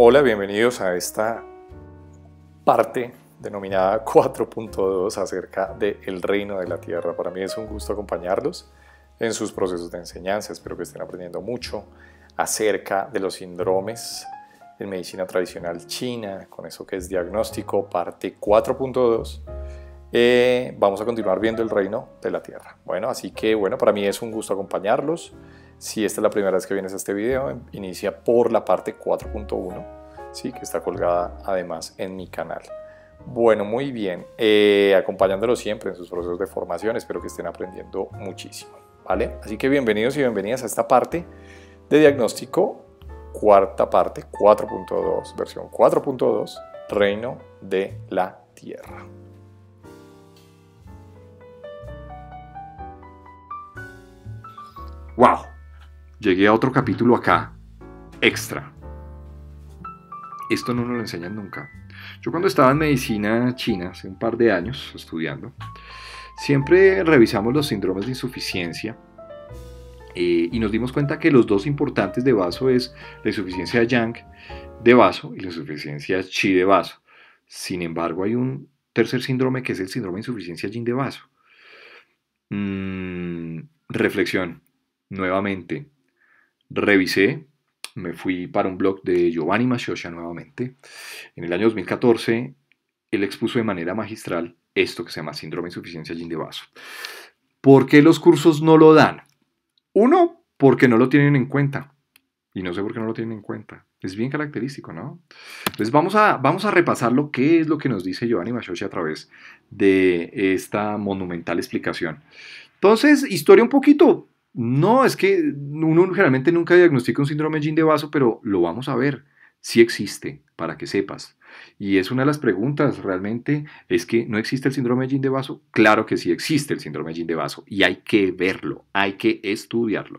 Hola, bienvenidos a esta parte denominada 4.2 acerca del El reino de la tierra. Para mí es un gusto acompañarlos en sus procesos de enseñanza. Espero que estén aprendiendo mucho acerca de los síndromes en medicina tradicional china, con eso que es diagnóstico, parte 4.2. Eh, vamos a continuar viendo el reino de la tierra. Bueno, así que bueno, para mí es un gusto acompañarlos. Si esta es la primera vez que vienes a este video, inicia por la parte 4.1, ¿sí? que está colgada además en mi canal. Bueno, muy bien, eh, acompañándolo siempre en sus procesos de formación, espero que estén aprendiendo muchísimo, ¿vale? Así que bienvenidos y bienvenidas a esta parte de diagnóstico, cuarta parte, 4.2, versión 4.2, Reino de la Tierra. ¡Wow! llegué a otro capítulo acá, extra. Esto no nos lo enseñan nunca. Yo cuando estaba en medicina china, hace un par de años estudiando, siempre revisamos los síndromes de insuficiencia eh, y nos dimos cuenta que los dos importantes de vaso es la insuficiencia yang de vaso y la insuficiencia chi de vaso. Sin embargo, hay un tercer síndrome que es el síndrome de insuficiencia yin de vaso. Mm, reflexión, nuevamente, revisé, me fui para un blog de Giovanni ya nuevamente. En el año 2014, él expuso de manera magistral esto que se llama síndrome de insuficiencia de vaso. ¿Por qué los cursos no lo dan? Uno, porque no lo tienen en cuenta. Y no sé por qué no lo tienen en cuenta. Es bien característico, ¿no? Entonces vamos a, vamos a repasar lo que es lo que nos dice Giovanni Machochi a través de esta monumental explicación. Entonces, historia un poquito, no, es que uno generalmente nunca diagnostica un síndrome Gin de vaso, pero lo vamos a ver. si existe, para que sepas. Y es una de las preguntas realmente, es que ¿no existe el síndrome Gin de vaso? Claro que sí existe el síndrome Gin de vaso y hay que verlo, hay que estudiarlo.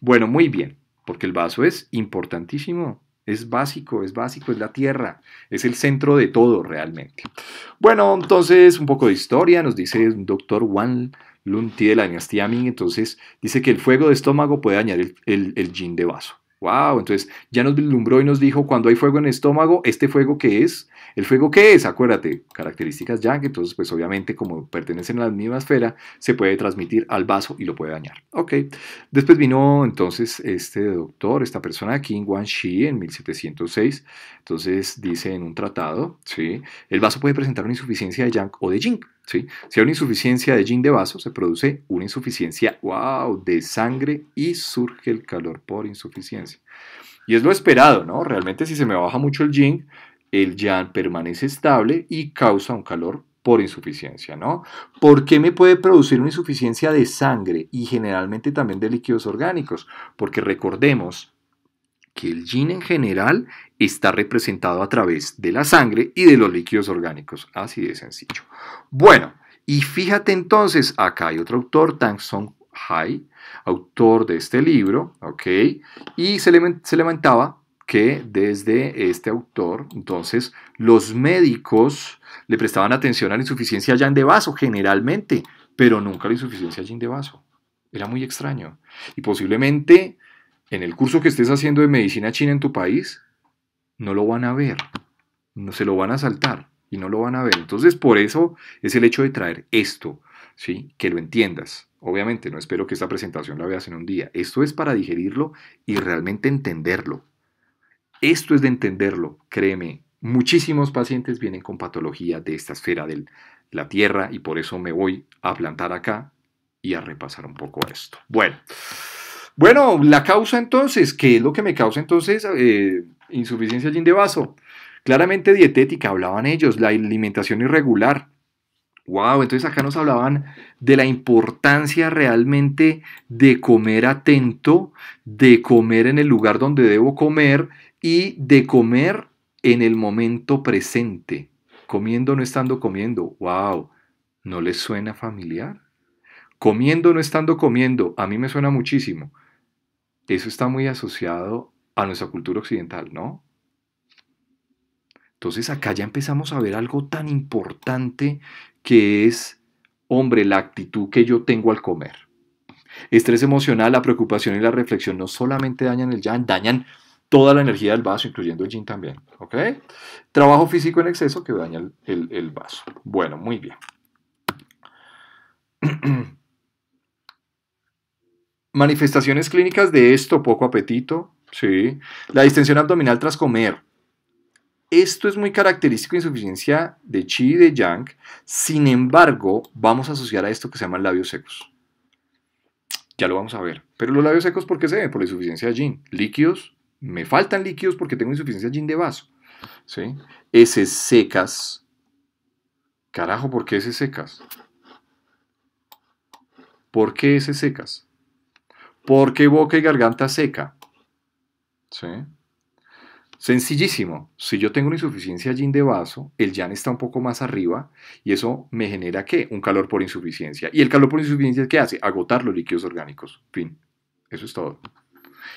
Bueno, muy bien, porque el vaso es importantísimo, es básico, es básico, es la tierra, es el centro de todo realmente. Bueno, entonces un poco de historia, nos dice el doctor Juan Lunti de la dinastía Ming, entonces dice que el fuego de estómago puede dañar el, el, yin de vaso. Wow, entonces ya nos vislumbró y nos dijo, cuando hay fuego en el estómago, este fuego qué es, el fuego qué es, acuérdate, características yang, entonces pues obviamente como pertenecen a la misma esfera, se puede transmitir al vaso y lo puede dañar. Ok, después vino entonces este doctor, esta persona aquí, Wang Shi, en 1706, entonces dice en un tratado, ¿sí? el vaso puede presentar una insuficiencia de yang o de yin, si hay una insuficiencia de yin de vaso, se produce una insuficiencia, wow, de sangre y surge el calor por insuficiencia. Y es lo esperado, ¿no? Realmente si se me baja mucho el yin, el yang permanece estable y causa un calor por insuficiencia, ¿no? ¿Por qué me puede producir una insuficiencia de sangre y generalmente también de líquidos orgánicos? Porque recordemos que el yin en general está representado a través de la sangre y de los líquidos orgánicos. Así de sencillo. Bueno, y fíjate entonces, acá hay otro autor, Tang Song Hai, autor de este libro, ¿ok? Y se, levantaba que desde este autor, entonces, los médicos le prestaban atención a la insuficiencia yang de vaso generalmente, pero nunca a la insuficiencia yin de vaso. Era muy extraño. Y posiblemente en el curso que estés haciendo de medicina china en tu país, no lo van a ver, no se lo van a saltar y no lo van a ver. Entonces, por eso es el hecho de traer esto, ¿sí? Que lo entiendas. Obviamente, no espero que esta presentación la veas en un día. Esto es para digerirlo y realmente entenderlo. Esto es de entenderlo, créeme. Muchísimos pacientes vienen con patología de esta esfera de la Tierra y por eso me voy a plantar acá y a repasar un poco esto. Bueno. Bueno, la causa entonces, ¿qué es lo que me causa entonces eh, insuficiencia insuficiencia de de vaso? Claramente dietética, hablaban ellos, la alimentación irregular. Wow, entonces acá nos hablaban de la importancia realmente de comer atento, de comer en el lugar donde debo comer y de comer en el momento presente, comiendo no estando comiendo. Wow, ¿no les suena familiar? Comiendo no estando comiendo, a mí me suena muchísimo. Eso está muy asociado a nuestra cultura occidental, ¿no? Entonces acá ya empezamos a ver algo tan importante que es, hombre, la actitud que yo tengo al comer. Estrés emocional, la preocupación y la reflexión no solamente dañan el yang, dañan toda la energía del vaso, incluyendo el yin también. ¿ok? Trabajo físico en exceso que daña el, el vaso. Bueno, muy bien. Manifestaciones clínicas de esto, poco apetito, sí. La distensión abdominal tras comer. Esto es muy característico de insuficiencia de chi y de yang. Sin embargo, vamos a asociar a esto que se llaman labios secos. Ya lo vamos a ver. Pero los labios secos, ¿por qué se ven? Por la insuficiencia de yin. Líquidos, me faltan líquidos porque tengo insuficiencia de yin de vaso. ¿Sí? ese secas. Carajo, ¿por qué S secas? ¿Por qué S secas? Porque boca y garganta seca. Sencillísimo. Si yo tengo una insuficiencia yin de vaso, el yan está un poco más arriba y eso me genera ¿qué? Un calor por insuficiencia. ¿Y el calor por insuficiencia qué hace? Agotar los líquidos orgánicos. Fin. Eso es todo.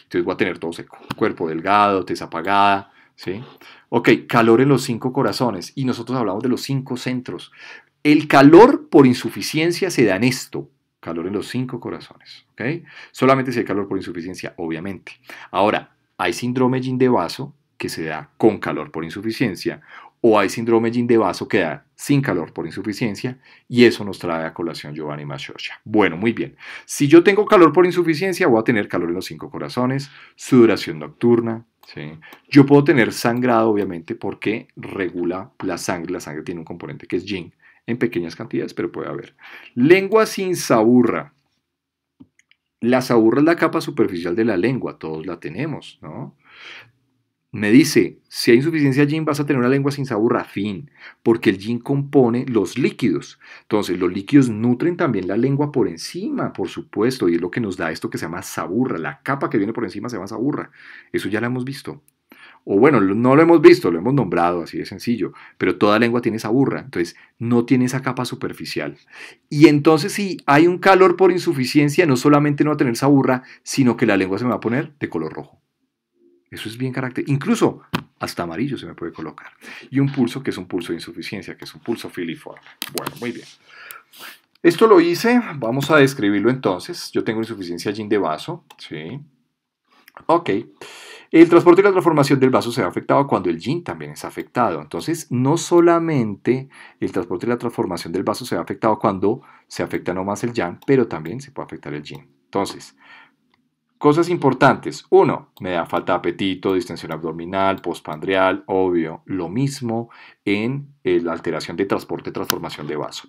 Entonces voy a tener todo seco. Cuerpo delgado, tez apagada. ¿sí? Ok, calor en los cinco corazones. Y nosotros hablamos de los cinco centros. El calor por insuficiencia se da en esto, Calor en los cinco corazones. ¿ok? Solamente si hay calor por insuficiencia, obviamente. Ahora, hay síndrome Yin de vaso que se da con calor por insuficiencia o hay síndrome Yin de vaso que da sin calor por insuficiencia y eso nos trae a colación Giovanni Machocha. Bueno, muy bien. Si yo tengo calor por insuficiencia, voy a tener calor en los cinco corazones, sudoración nocturna, ¿Sí? Yo puedo tener sangrado, obviamente, porque regula la sangre. La sangre tiene un componente que es yin, en pequeñas cantidades, pero puede haber. Lengua sin saburra. La saburra es la capa superficial de la lengua, todos la tenemos, ¿no? Me dice, si hay insuficiencia gin, vas a tener una lengua sin saburra, fin, porque el gin compone los líquidos. Entonces, los líquidos nutren también la lengua por encima, por supuesto, y es lo que nos da esto que se llama saburra, la capa que viene por encima se llama saburra. Eso ya la hemos visto o bueno, no lo hemos visto, lo hemos nombrado, así de sencillo, pero toda lengua tiene esa burra, entonces no tiene esa capa superficial. Y entonces si hay un calor por insuficiencia, no solamente no va a tener esa burra, sino que la lengua se me va a poner de color rojo. Eso es bien característico. Incluso hasta amarillo se me puede colocar. Y un pulso que es un pulso de insuficiencia, que es un pulso filiforme. Bueno, muy bien. Esto lo hice, vamos a describirlo entonces. Yo tengo insuficiencia allí de vaso, ¿sí? Ok. El transporte y la transformación del vaso se ve afectado cuando el yin también es afectado. Entonces, no solamente el transporte y la transformación del vaso se ve afectado cuando se afecta no más el yang, pero también se puede afectar el yin. Entonces, Cosas importantes. Uno, me da falta apetito, distensión abdominal, postpandreal, obvio. Lo mismo en eh, la alteración de transporte, y transformación de vaso.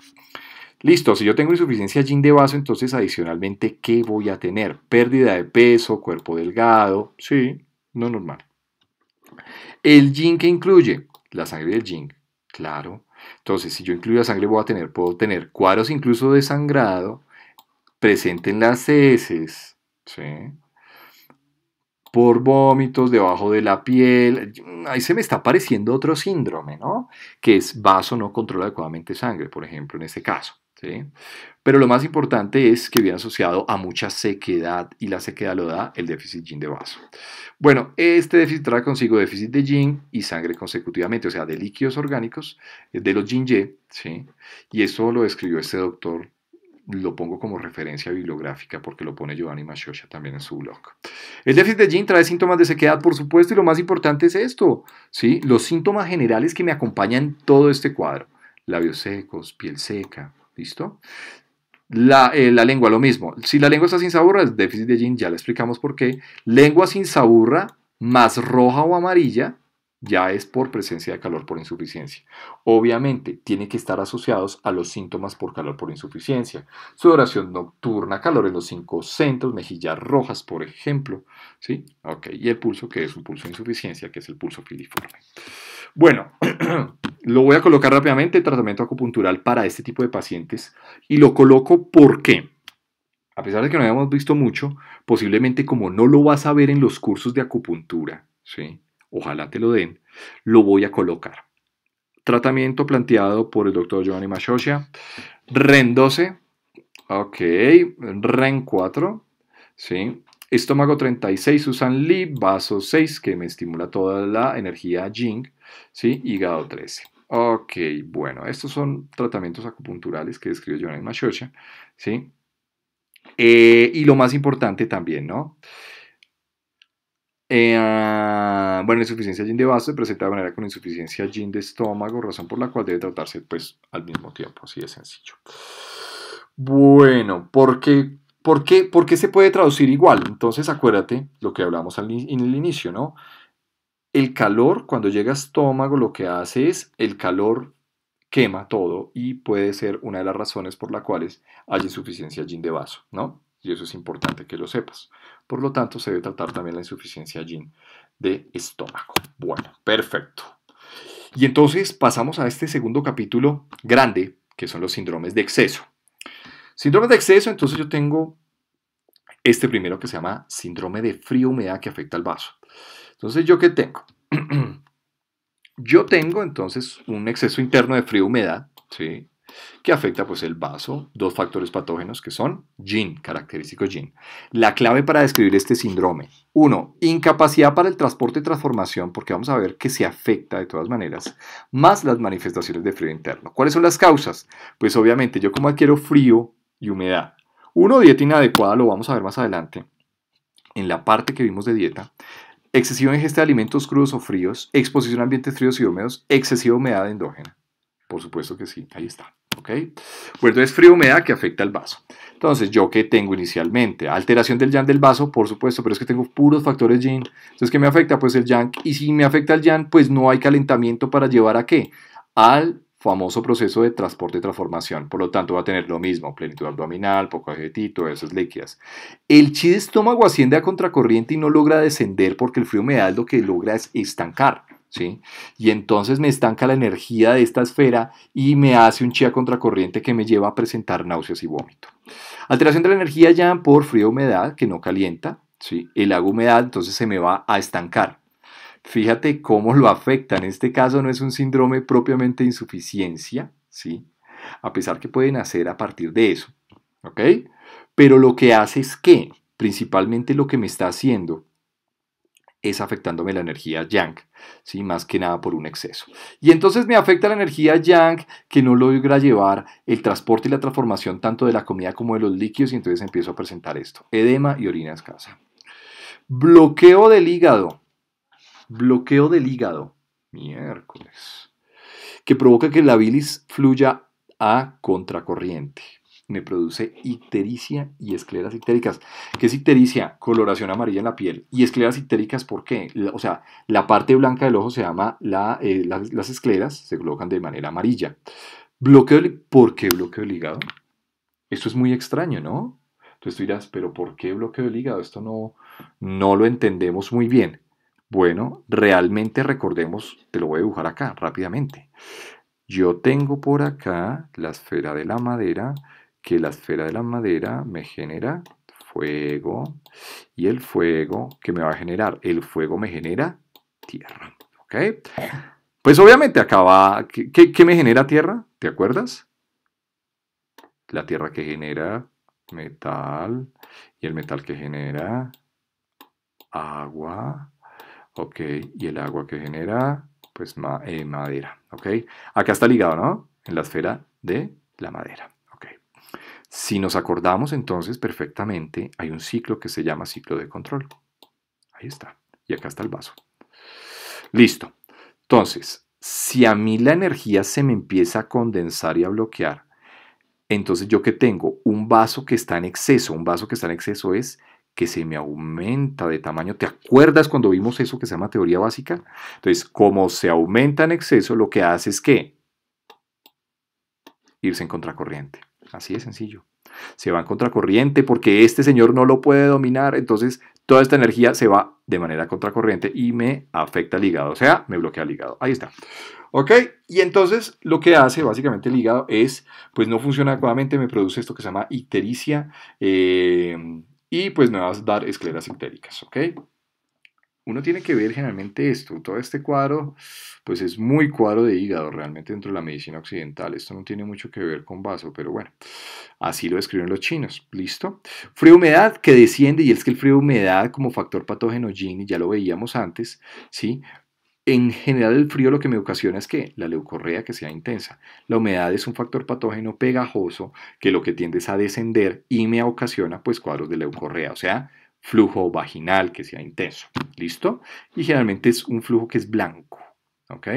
Listo, si yo tengo insuficiencia yin de vaso, entonces adicionalmente, ¿qué voy a tener? Pérdida de peso, cuerpo delgado, sí no normal. El yin que incluye la sangre del yin, claro. Entonces, si yo incluyo la sangre, voy a tener, puedo tener cuadros incluso de sangrado presente en las heces, por vómitos debajo de la piel. Ahí se me está apareciendo otro síndrome, ¿no? Que es vaso no controla adecuadamente sangre, por ejemplo, en este caso. Pero lo más importante es que viene asociado a mucha sequedad y la sequedad lo da el déficit yin de vaso. Bueno, este déficit trae consigo déficit de yin y sangre consecutivamente, o sea, de líquidos orgánicos, eh, de los yin ye, Y eso lo describió este doctor lo pongo como referencia bibliográfica porque lo pone Giovanni Machosha también en su blog. El déficit de yin trae síntomas de sequedad, por supuesto, y lo más importante es esto, ¿sí? los síntomas generales que me acompañan todo este cuadro. Labios secos, piel seca, ¿Listo? Eh, la, lengua, lo mismo. Si la lengua está sin saburra, es déficit de yin, ya le explicamos por qué. Lengua sin saburra más roja o amarilla ya es por presencia de calor por insuficiencia. Obviamente, tiene que estar asociados a los síntomas por calor por insuficiencia. Sudoración nocturna, calor en los cinco centros, mejillas rojas, por ejemplo. ¿Sí? Y el pulso, que es un pulso de insuficiencia, que es el pulso filiforme. Bueno, lo voy a colocar rápidamente, tratamiento acupuntural para este tipo de pacientes. Y lo coloco porque, a pesar de que no hayamos visto mucho, posiblemente como no lo vas a ver en los cursos de acupuntura, ¿sí? ojalá te lo den, lo voy a colocar. Tratamiento planteado por el doctor Giovanni Machocia. REN 12, ok, REN 4, ¿sí? Estómago 36, Susan Lee. Vaso 6, que me estimula toda la energía Jing. ¿sí? Hígado 13. Ok, bueno, estos son tratamientos acupunturales que describe Jonathan Machocha, ¿sí? Eh, y lo más importante también, ¿no? Eh, ah, bueno, insuficiencia Jing de vaso se presenta de manera con insuficiencia Jing de estómago, razón por la cual debe tratarse pues al mismo tiempo, así de sencillo. Bueno, porque qué ¿Por qué? se puede traducir igual? Entonces acuérdate lo que hablamos en el inicio, ¿no? El calor, cuando llega a estómago, lo que hace es el calor quema todo y puede ser una de las razones por las cuales hay insuficiencia yin de vaso, ¿no? Y eso es importante que lo sepas. Por lo tanto, se debe tratar también la insuficiencia yin de estómago. Bueno, perfecto. Y entonces pasamos a este segundo capítulo grande, que son los síndromes de exceso. Síndrome de exceso, entonces yo tengo este primero que se llama síndrome de frío humedad que afecta al vaso. Entonces, ¿yo qué tengo? yo tengo entonces un exceso interno de frío humedad, que afecta pues el vaso, dos factores patógenos que son GIN, característico GIN. La clave para describir este síndrome, uno, incapacidad para el transporte y transformación, porque vamos a ver que se afecta de todas maneras, más las manifestaciones de frío interno. ¿Cuáles son las causas? Pues obviamente yo como adquiero frío y humedad. Uno, dieta inadecuada, lo vamos a ver más adelante, en la parte que vimos de dieta. Excesivo ingesta de alimentos crudos o fríos, exposición a ambientes fríos y húmedos, excesiva humedad endógena. Por supuesto que sí, ahí está. ¿ok? Bueno, es frío humedad que afecta al vaso. Entonces, ¿yo qué tengo inicialmente? Alteración del yang del vaso, por supuesto, pero es que tengo puros factores yin. Entonces, ¿qué me afecta? Pues el yang. Y si me afecta el yang, pues no hay calentamiento para llevar a qué? Al famoso proceso de transporte y transformación. Por lo tanto, va a tener lo mismo, plenitud abdominal, poco ajetito, esas líquidas. El chi de estómago asciende a contracorriente y no logra descender porque el frío humedad lo que logra es estancar. ¿Sí? Y entonces me estanca la energía de esta esfera y me hace un chi a contracorriente que me lleva a presentar náuseas y vómito. Alteración de la energía ya por frío humedad que no calienta, ¿sí? El agua humedad entonces se me va a estancar, Fíjate cómo lo afecta. En este caso no es un síndrome propiamente de insuficiencia, ¿sí? A pesar que pueden hacer a partir de eso, ¿ok? Pero lo que hace es que, principalmente lo que me está haciendo es afectándome la energía yang, ¿sí? más que nada por un exceso. Y entonces me afecta la energía yang que no logra llevar el transporte y la transformación tanto de la comida como de los líquidos y entonces empiezo a presentar esto, edema y orina escasa. Bloqueo del hígado, bloqueo del hígado, miércoles, que provoca que la bilis fluya a contracorriente. Me produce ictericia y escleras ictéricas. ¿Qué es ictericia? Coloración amarilla en la piel. ¿Y escleras ictéricas por qué? O sea, la parte blanca del ojo se llama eh, las, escleras, se colocan de manera amarilla. Bloqueo, ¿Por qué bloqueo del hígado? Esto es muy extraño, ¿no? Entonces tú dirás, pero ¿por qué bloqueo del hígado? Esto no, no lo entendemos muy bien. Bueno, realmente recordemos, te lo voy a dibujar acá rápidamente. Yo tengo por acá la esfera de la madera, que la esfera de la madera me genera fuego, y el fuego que me va a generar, el fuego me genera tierra. ¿Ok? Pues obviamente acá va, qué me genera tierra? ¿Te acuerdas? La tierra que genera metal, y el metal que genera agua, ¿ok? Y el agua que genera, pues eh, madera, ¿ok? Acá está ligado, ¿no? En la esfera de la madera, ¿ok? Si nos acordamos entonces perfectamente, hay un ciclo que se llama ciclo de control. Ahí está. Y acá está el vaso. Listo. Entonces, si a mí la energía se me empieza a condensar y a bloquear, entonces yo que tengo un vaso que está en exceso, un vaso que está en exceso es que se me aumenta de tamaño. ¿Te acuerdas cuando vimos eso que se llama teoría básica? Entonces, como se aumenta en exceso, lo que hace es que irse en contracorriente. Así de sencillo. Se va en contracorriente porque este señor no lo puede dominar, entonces toda esta energía se va de manera contracorriente y me afecta el hígado, o sea, me bloquea el hígado. Ahí está. ¿Ok? Y entonces lo que hace básicamente el hígado es, pues no funciona adecuadamente, me produce esto que se llama ictericia, eh, y pues me vas a dar escleras sintéticas, ¿ok? Uno tiene que ver generalmente esto, todo este cuadro, pues es muy cuadro de hígado realmente dentro de la medicina occidental. Esto no tiene mucho que ver con vaso, pero bueno, así lo describen los chinos. ¿Listo? Frío humedad que desciende, y es que el frío humedad como factor patógeno Gini, ya lo veíamos antes, ¿sí? En general el frío lo que me ocasiona es que la leucorrea que sea intensa. La humedad es un factor patógeno pegajoso que lo que tiende es a descender y me ocasiona pues cuadros de leucorrea, o sea, flujo vaginal que sea intenso. ¿Listo? Y generalmente es un flujo que es blanco. ¿Ok?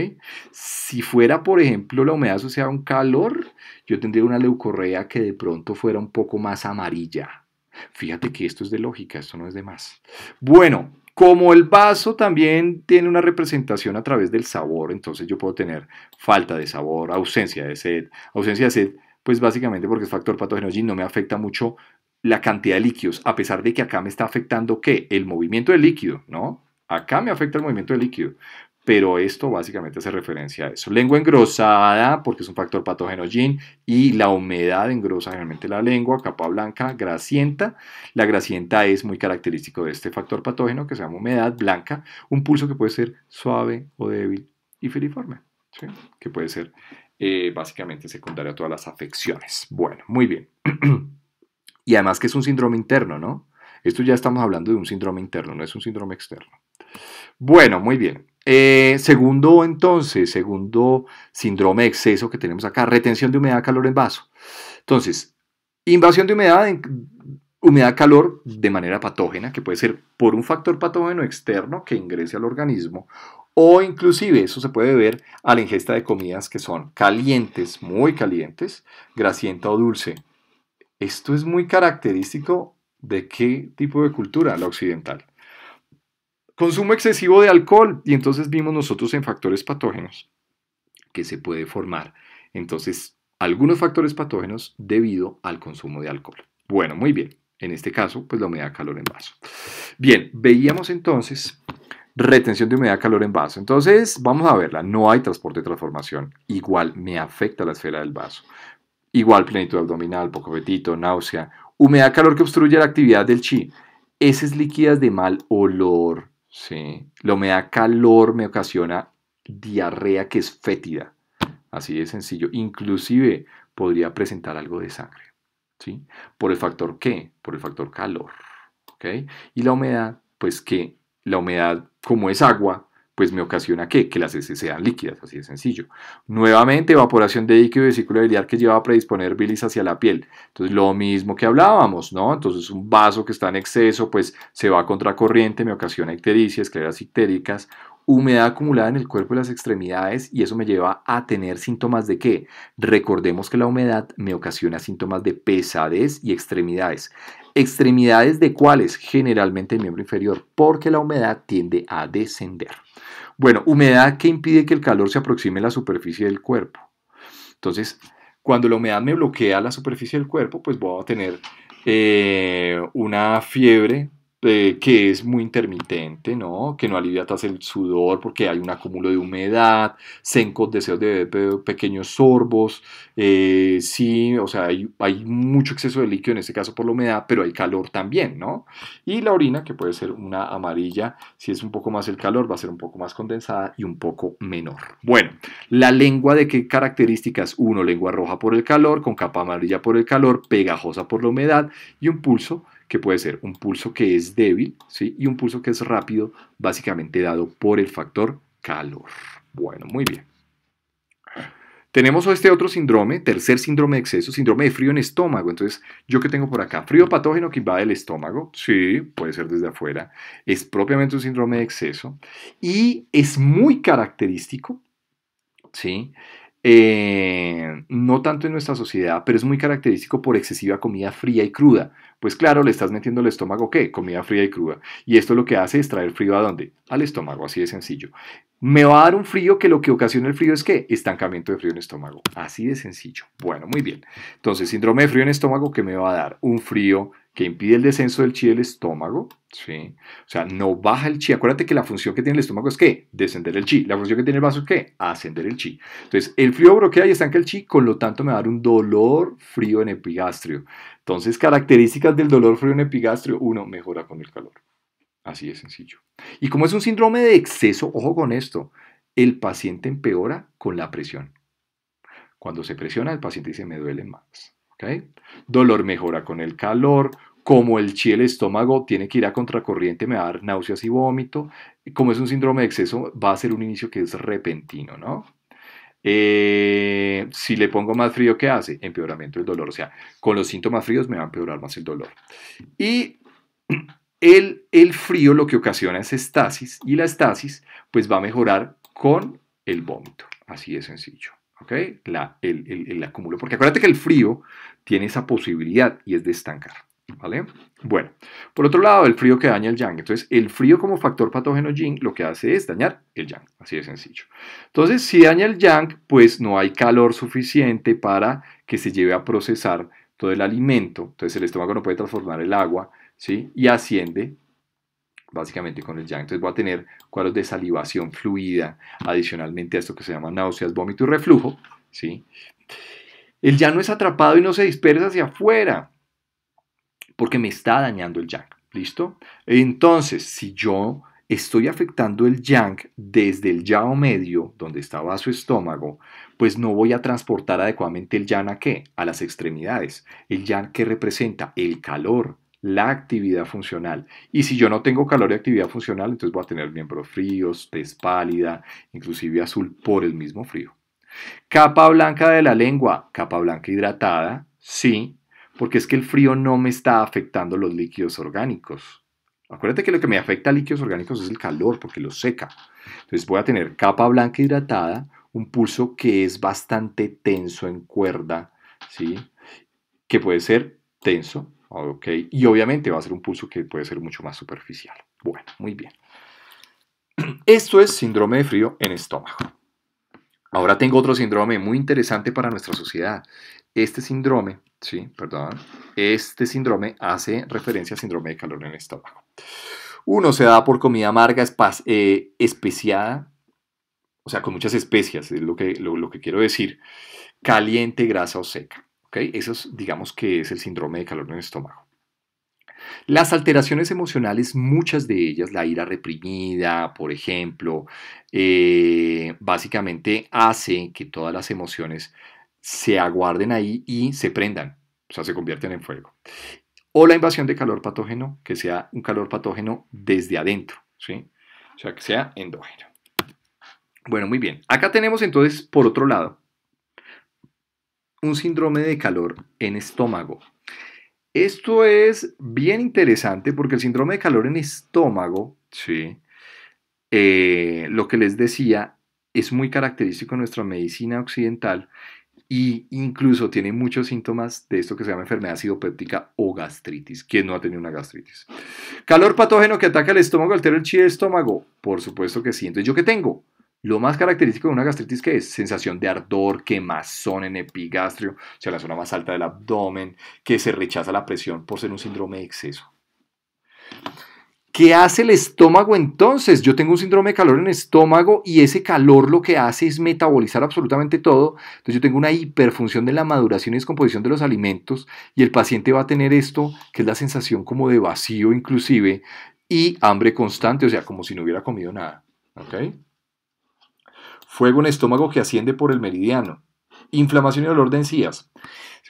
Si fuera, por ejemplo, la humedad asociada a un calor, yo tendría una leucorrea que de pronto fuera un poco más amarilla. Fíjate que esto es de lógica, esto no es de más. Bueno, como el vaso también tiene una representación a través del sabor, entonces yo puedo tener falta de sabor, ausencia de sed. Ausencia de sed, pues básicamente porque es factor patógeno no me afecta mucho la cantidad de líquidos, a pesar de que acá me está afectando qué? El movimiento del líquido, ¿no? Acá me afecta el movimiento del líquido, pero esto básicamente hace referencia a eso. Lengua engrosada, porque es un factor patógeno GIN, y la humedad engrosa generalmente la lengua, capa blanca, gracienta. La gracienta es muy característico de este factor patógeno que se llama humedad blanca, un pulso que puede ser suave o débil y filiforme, que puede ser eh, básicamente secundario a todas las afecciones. Bueno, muy bien. y además que es un síndrome interno, ¿no? Esto ya estamos hablando de un síndrome interno, no es un síndrome externo. Bueno, muy bien. Eh, segundo, entonces, segundo síndrome de exceso que tenemos acá, retención de humedad, calor en vaso. Entonces, invasión de humedad, humedad, calor de manera patógena, que puede ser por un factor patógeno externo que ingrese al organismo, o inclusive eso se puede ver a la ingesta de comidas que son calientes, muy calientes, grasienta o dulce. Esto es muy característico de qué tipo de cultura, la occidental. Consumo excesivo de alcohol. Y entonces vimos nosotros en factores patógenos que se puede formar. Entonces, algunos factores patógenos debido al consumo de alcohol. Bueno, muy bien. En este caso, pues la humedad calor en vaso. Bien, veíamos entonces retención de humedad calor en vaso. Entonces, vamos a verla. No hay transporte de transformación. Igual me afecta la esfera del vaso. Igual plenitud abdominal, poco apetito, náusea. Humedad calor que obstruye la actividad del chi. Esas líquidas de mal olor. La humedad calor me ocasiona diarrea que es fétida. Así de sencillo. Inclusive podría presentar algo de sangre. ¿Sí? ¿Por el factor qué? Por el factor calor. Y la humedad, pues que la humedad, como es agua, pues me ocasiona ¿qué? que las heces sean líquidas, así de sencillo. Nuevamente, evaporación de líquido vesículo biliar que lleva a predisponer bilis hacia la piel. Entonces, lo mismo que hablábamos, ¿no? Entonces, un vaso que está en exceso, pues se va a contracorriente, me ocasiona ictericia, escleras ictéricas, humedad acumulada en el cuerpo y las extremidades y eso me lleva a tener síntomas de qué? Recordemos que la humedad me ocasiona síntomas de pesadez y extremidades. ¿Extremidades de cuáles? Generalmente el miembro inferior, porque la humedad tiende a descender. Bueno, humedad que impide que el calor se aproxime a la superficie del cuerpo. Entonces, cuando la humedad me bloquea la superficie del cuerpo, pues voy a tener eh, una fiebre eh, que es muy intermitente, ¿no? que no alivia tras el sudor porque hay un acúmulo de humedad, sencos, deseos de pequeños sorbos, eh, sí, o sea, hay, hay, mucho exceso de líquido en este caso por la humedad, pero hay calor también, ¿no? Y la orina, que puede ser una amarilla, si es un poco más el calor, va a ser un poco más condensada y un poco menor. Bueno, la lengua de qué características? Uno, lengua roja por el calor, con capa amarilla por el calor, pegajosa por la humedad y un pulso que puede ser un pulso que es débil ¿sí? y un pulso que es rápido, básicamente dado por el factor calor. Bueno, muy bien. Tenemos este otro síndrome, tercer síndrome de exceso, síndrome de frío en estómago. Entonces, ¿yo que tengo por acá? Frío patógeno que invade el estómago. Sí, puede ser desde afuera. Es propiamente un síndrome de exceso. Y es muy característico, ¿sí? Eh, no tanto en nuestra sociedad, pero es muy característico por excesiva comida fría y cruda. Pues claro, le estás metiendo el estómago, ¿qué? Comida fría y cruda. Y esto lo que hace es traer frío a dónde? Al estómago, así de sencillo. Me va a dar un frío que lo que ocasiona el frío es ¿qué? estancamiento de frío en el estómago. Así de sencillo. Bueno, muy bien. Entonces, síndrome de frío en el estómago que me va a dar un frío que impide el descenso del chi del estómago, ¿sí? O sea, no baja el chi. Acuérdate que la función que tiene el estómago es ¿qué? Descender el chi. La función que tiene el vaso es ¿qué? Ascender el chi. Entonces, el frío bloquea y estanca el chi, con lo tanto me va a dar un dolor frío en epigastrio. Entonces, características del dolor frío en epigastrio. Uno, mejora con el calor. Así de sencillo. Y como es un síndrome de exceso, ojo con esto, el paciente empeora con la presión. Cuando se presiona, el paciente dice, me duele más. Dolor mejora con el calor, como el chi estómago tiene que ir a contracorriente, me va a dar náuseas y vómito, como es un síndrome de exceso, va a ser un inicio que es repentino, ¿no? Eh, si le pongo más frío, ¿qué hace? Empeoramiento del dolor. O sea, con los síntomas fríos me va a empeorar más el dolor. Y el, el frío lo que ocasiona es estasis y la estasis pues va a mejorar con el vómito. Así de sencillo. ¿ok? La, el, acúmulo. Porque acuérdate que el frío tiene esa posibilidad y es de estancar. ¿Vale? Bueno, por otro lado, el frío que daña el yang. Entonces, el frío como factor patógeno yin lo que hace es dañar el yang, así de sencillo. Entonces, si daña el yang, pues no hay calor suficiente para que se lleve a procesar todo el alimento. Entonces, el estómago no puede transformar el agua, ¿sí? Y asciende básicamente con el yang. Entonces va a tener cuadros de salivación fluida, adicionalmente a esto que se llama náuseas, vómito y reflujo, ¿sí? El yang no es atrapado y no se dispersa hacia afuera, porque me está dañando el yang. ¿Listo? Entonces, si yo estoy afectando el yang desde el yao medio, donde estaba su estómago, pues no voy a transportar adecuadamente el yang a qué? A las extremidades. El yang que representa el calor, la actividad funcional. Y si yo no tengo calor y actividad funcional, entonces voy a tener miembros fríos, pez pálida, inclusive azul por el mismo frío. Capa blanca de la lengua, capa blanca hidratada, sí, porque es que el frío no me está afectando los líquidos orgánicos. Acuérdate que lo que me afecta a líquidos orgánicos es el calor, porque los seca. Entonces voy a tener capa blanca hidratada, un pulso que es bastante tenso en cuerda, ¿sí? Que puede ser tenso, ¿ok? Y obviamente va a ser un pulso que puede ser mucho más superficial. Bueno, muy bien. Esto es síndrome de frío en estómago. Ahora tengo otro síndrome muy interesante para nuestra sociedad. Este síndrome Sí, perdón. Este síndrome hace referencia al síndrome de calor en el estómago. Uno se da por comida amarga, eh, especiada, o sea, con muchas especias, es lo que, que quiero decir. Caliente, grasa o seca. Eso es, digamos que es el síndrome de calor en el estómago. Las alteraciones emocionales, muchas de ellas, la ira reprimida, por ejemplo, eh, básicamente hace que todas las emociones se aguarden ahí y se prendan, o sea, se convierten en fuego. O la invasión de calor patógeno, que sea un calor patógeno desde adentro, ¿sí? O sea, que sea endógeno. Bueno, muy bien. Acá tenemos entonces, por otro lado, un síndrome de calor en estómago. Esto es bien interesante porque el síndrome de calor en estómago, ¿sí? Eh, lo que les decía, es muy característico en nuestra medicina occidental y incluso tiene muchos síntomas de esto que se llama enfermedad acidopéptica o gastritis. ¿Quién no ha tenido una gastritis? Calor patógeno que ataca el estómago, altera el chi del estómago. Por supuesto que sí. Entonces, ¿yo qué tengo? Lo más característico de una gastritis que es sensación de ardor, quemazón en epigastrio, o sea, la zona más alta del abdomen, que se rechaza la presión por ser un síndrome de exceso. ¿Qué hace el estómago entonces? Yo tengo un síndrome de calor en el estómago y ese calor lo que hace es metabolizar absolutamente todo. Entonces yo tengo una hiperfunción de la maduración y descomposición de los alimentos y el paciente va a tener esto, que es la sensación como de vacío inclusive, y hambre constante, o sea, como si no hubiera comido nada. ¿Okay? Fuego en el estómago que asciende por el meridiano. Inflamación y dolor de encías.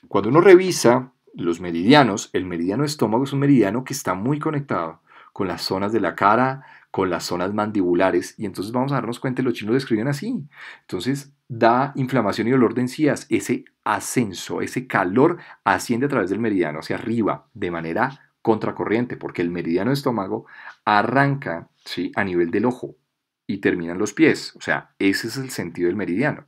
Cuando uno revisa los meridianos, el meridiano estómago es un meridiano que está muy conectado con las zonas de la cara, con las zonas mandibulares. Y entonces vamos a darnos cuenta, los chinos lo describen así. Entonces da inflamación y dolor de encías. Ese ascenso, ese calor asciende a través del meridiano hacia arriba de manera contracorriente, porque el meridiano estómago arranca ¿sí? a nivel del ojo y termina los pies. O sea, ese es el sentido del meridiano.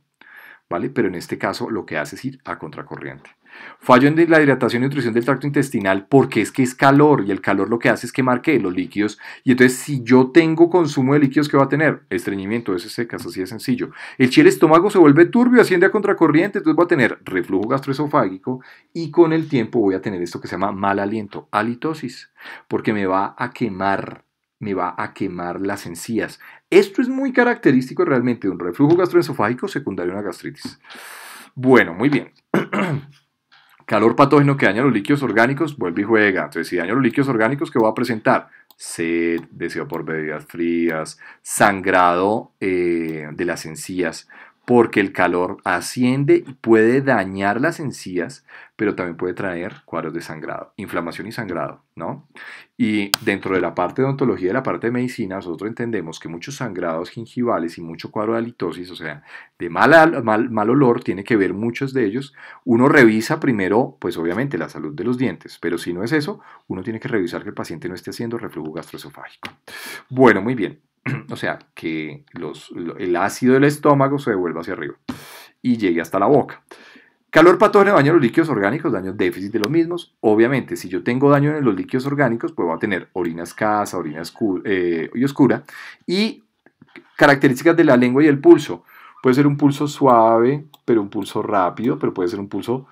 ¿Vale? Pero en este caso lo que hace es ir a contracorriente. Fallo en la hidratación y nutrición del tracto intestinal porque es que es calor y el calor lo que hace es que marque los líquidos. Y entonces, si yo tengo consumo de líquidos, ¿qué va a tener? Estreñimiento, ese secas, así de sencillo. El chile estómago se vuelve turbio, asciende a contracorriente, entonces va a tener reflujo gastroesofágico y con el tiempo voy a tener esto que se llama mal aliento, halitosis, porque me va a quemar me va a quemar las encías. Esto es muy característico realmente de un reflujo gastroesofágico secundario a una gastritis. Bueno, muy bien. calor patógeno que daña los líquidos orgánicos, vuelve y juega. Entonces, si daña los líquidos orgánicos, ¿qué va a presentar? Sed, deseo por bebidas frías, sangrado eh, de las encías, porque el calor asciende y puede dañar las encías, pero también puede traer cuadros de sangrado, inflamación y sangrado, ¿no? Y dentro de la parte de odontología y la parte de medicina, nosotros entendemos que muchos sangrados gingivales y mucho cuadro de halitosis, o sea, de mal, mal, mal olor, tiene que ver muchos de ellos. Uno revisa primero, pues obviamente, la salud de los dientes, pero si no es eso, uno tiene que revisar que el paciente no esté haciendo reflujo gastroesofágico. Bueno, muy bien. o sea, que el ácido del estómago se devuelva hacia arriba y llegue hasta la boca. Calor patógeno daño los líquidos orgánicos, daño déficit de los mismos. Obviamente, si yo tengo daño en los líquidos orgánicos, pues voy a tener orina escasa, orina eh, y oscura. Y características de la lengua y el pulso. Puede ser un pulso suave, pero un pulso rápido, pero puede ser un pulso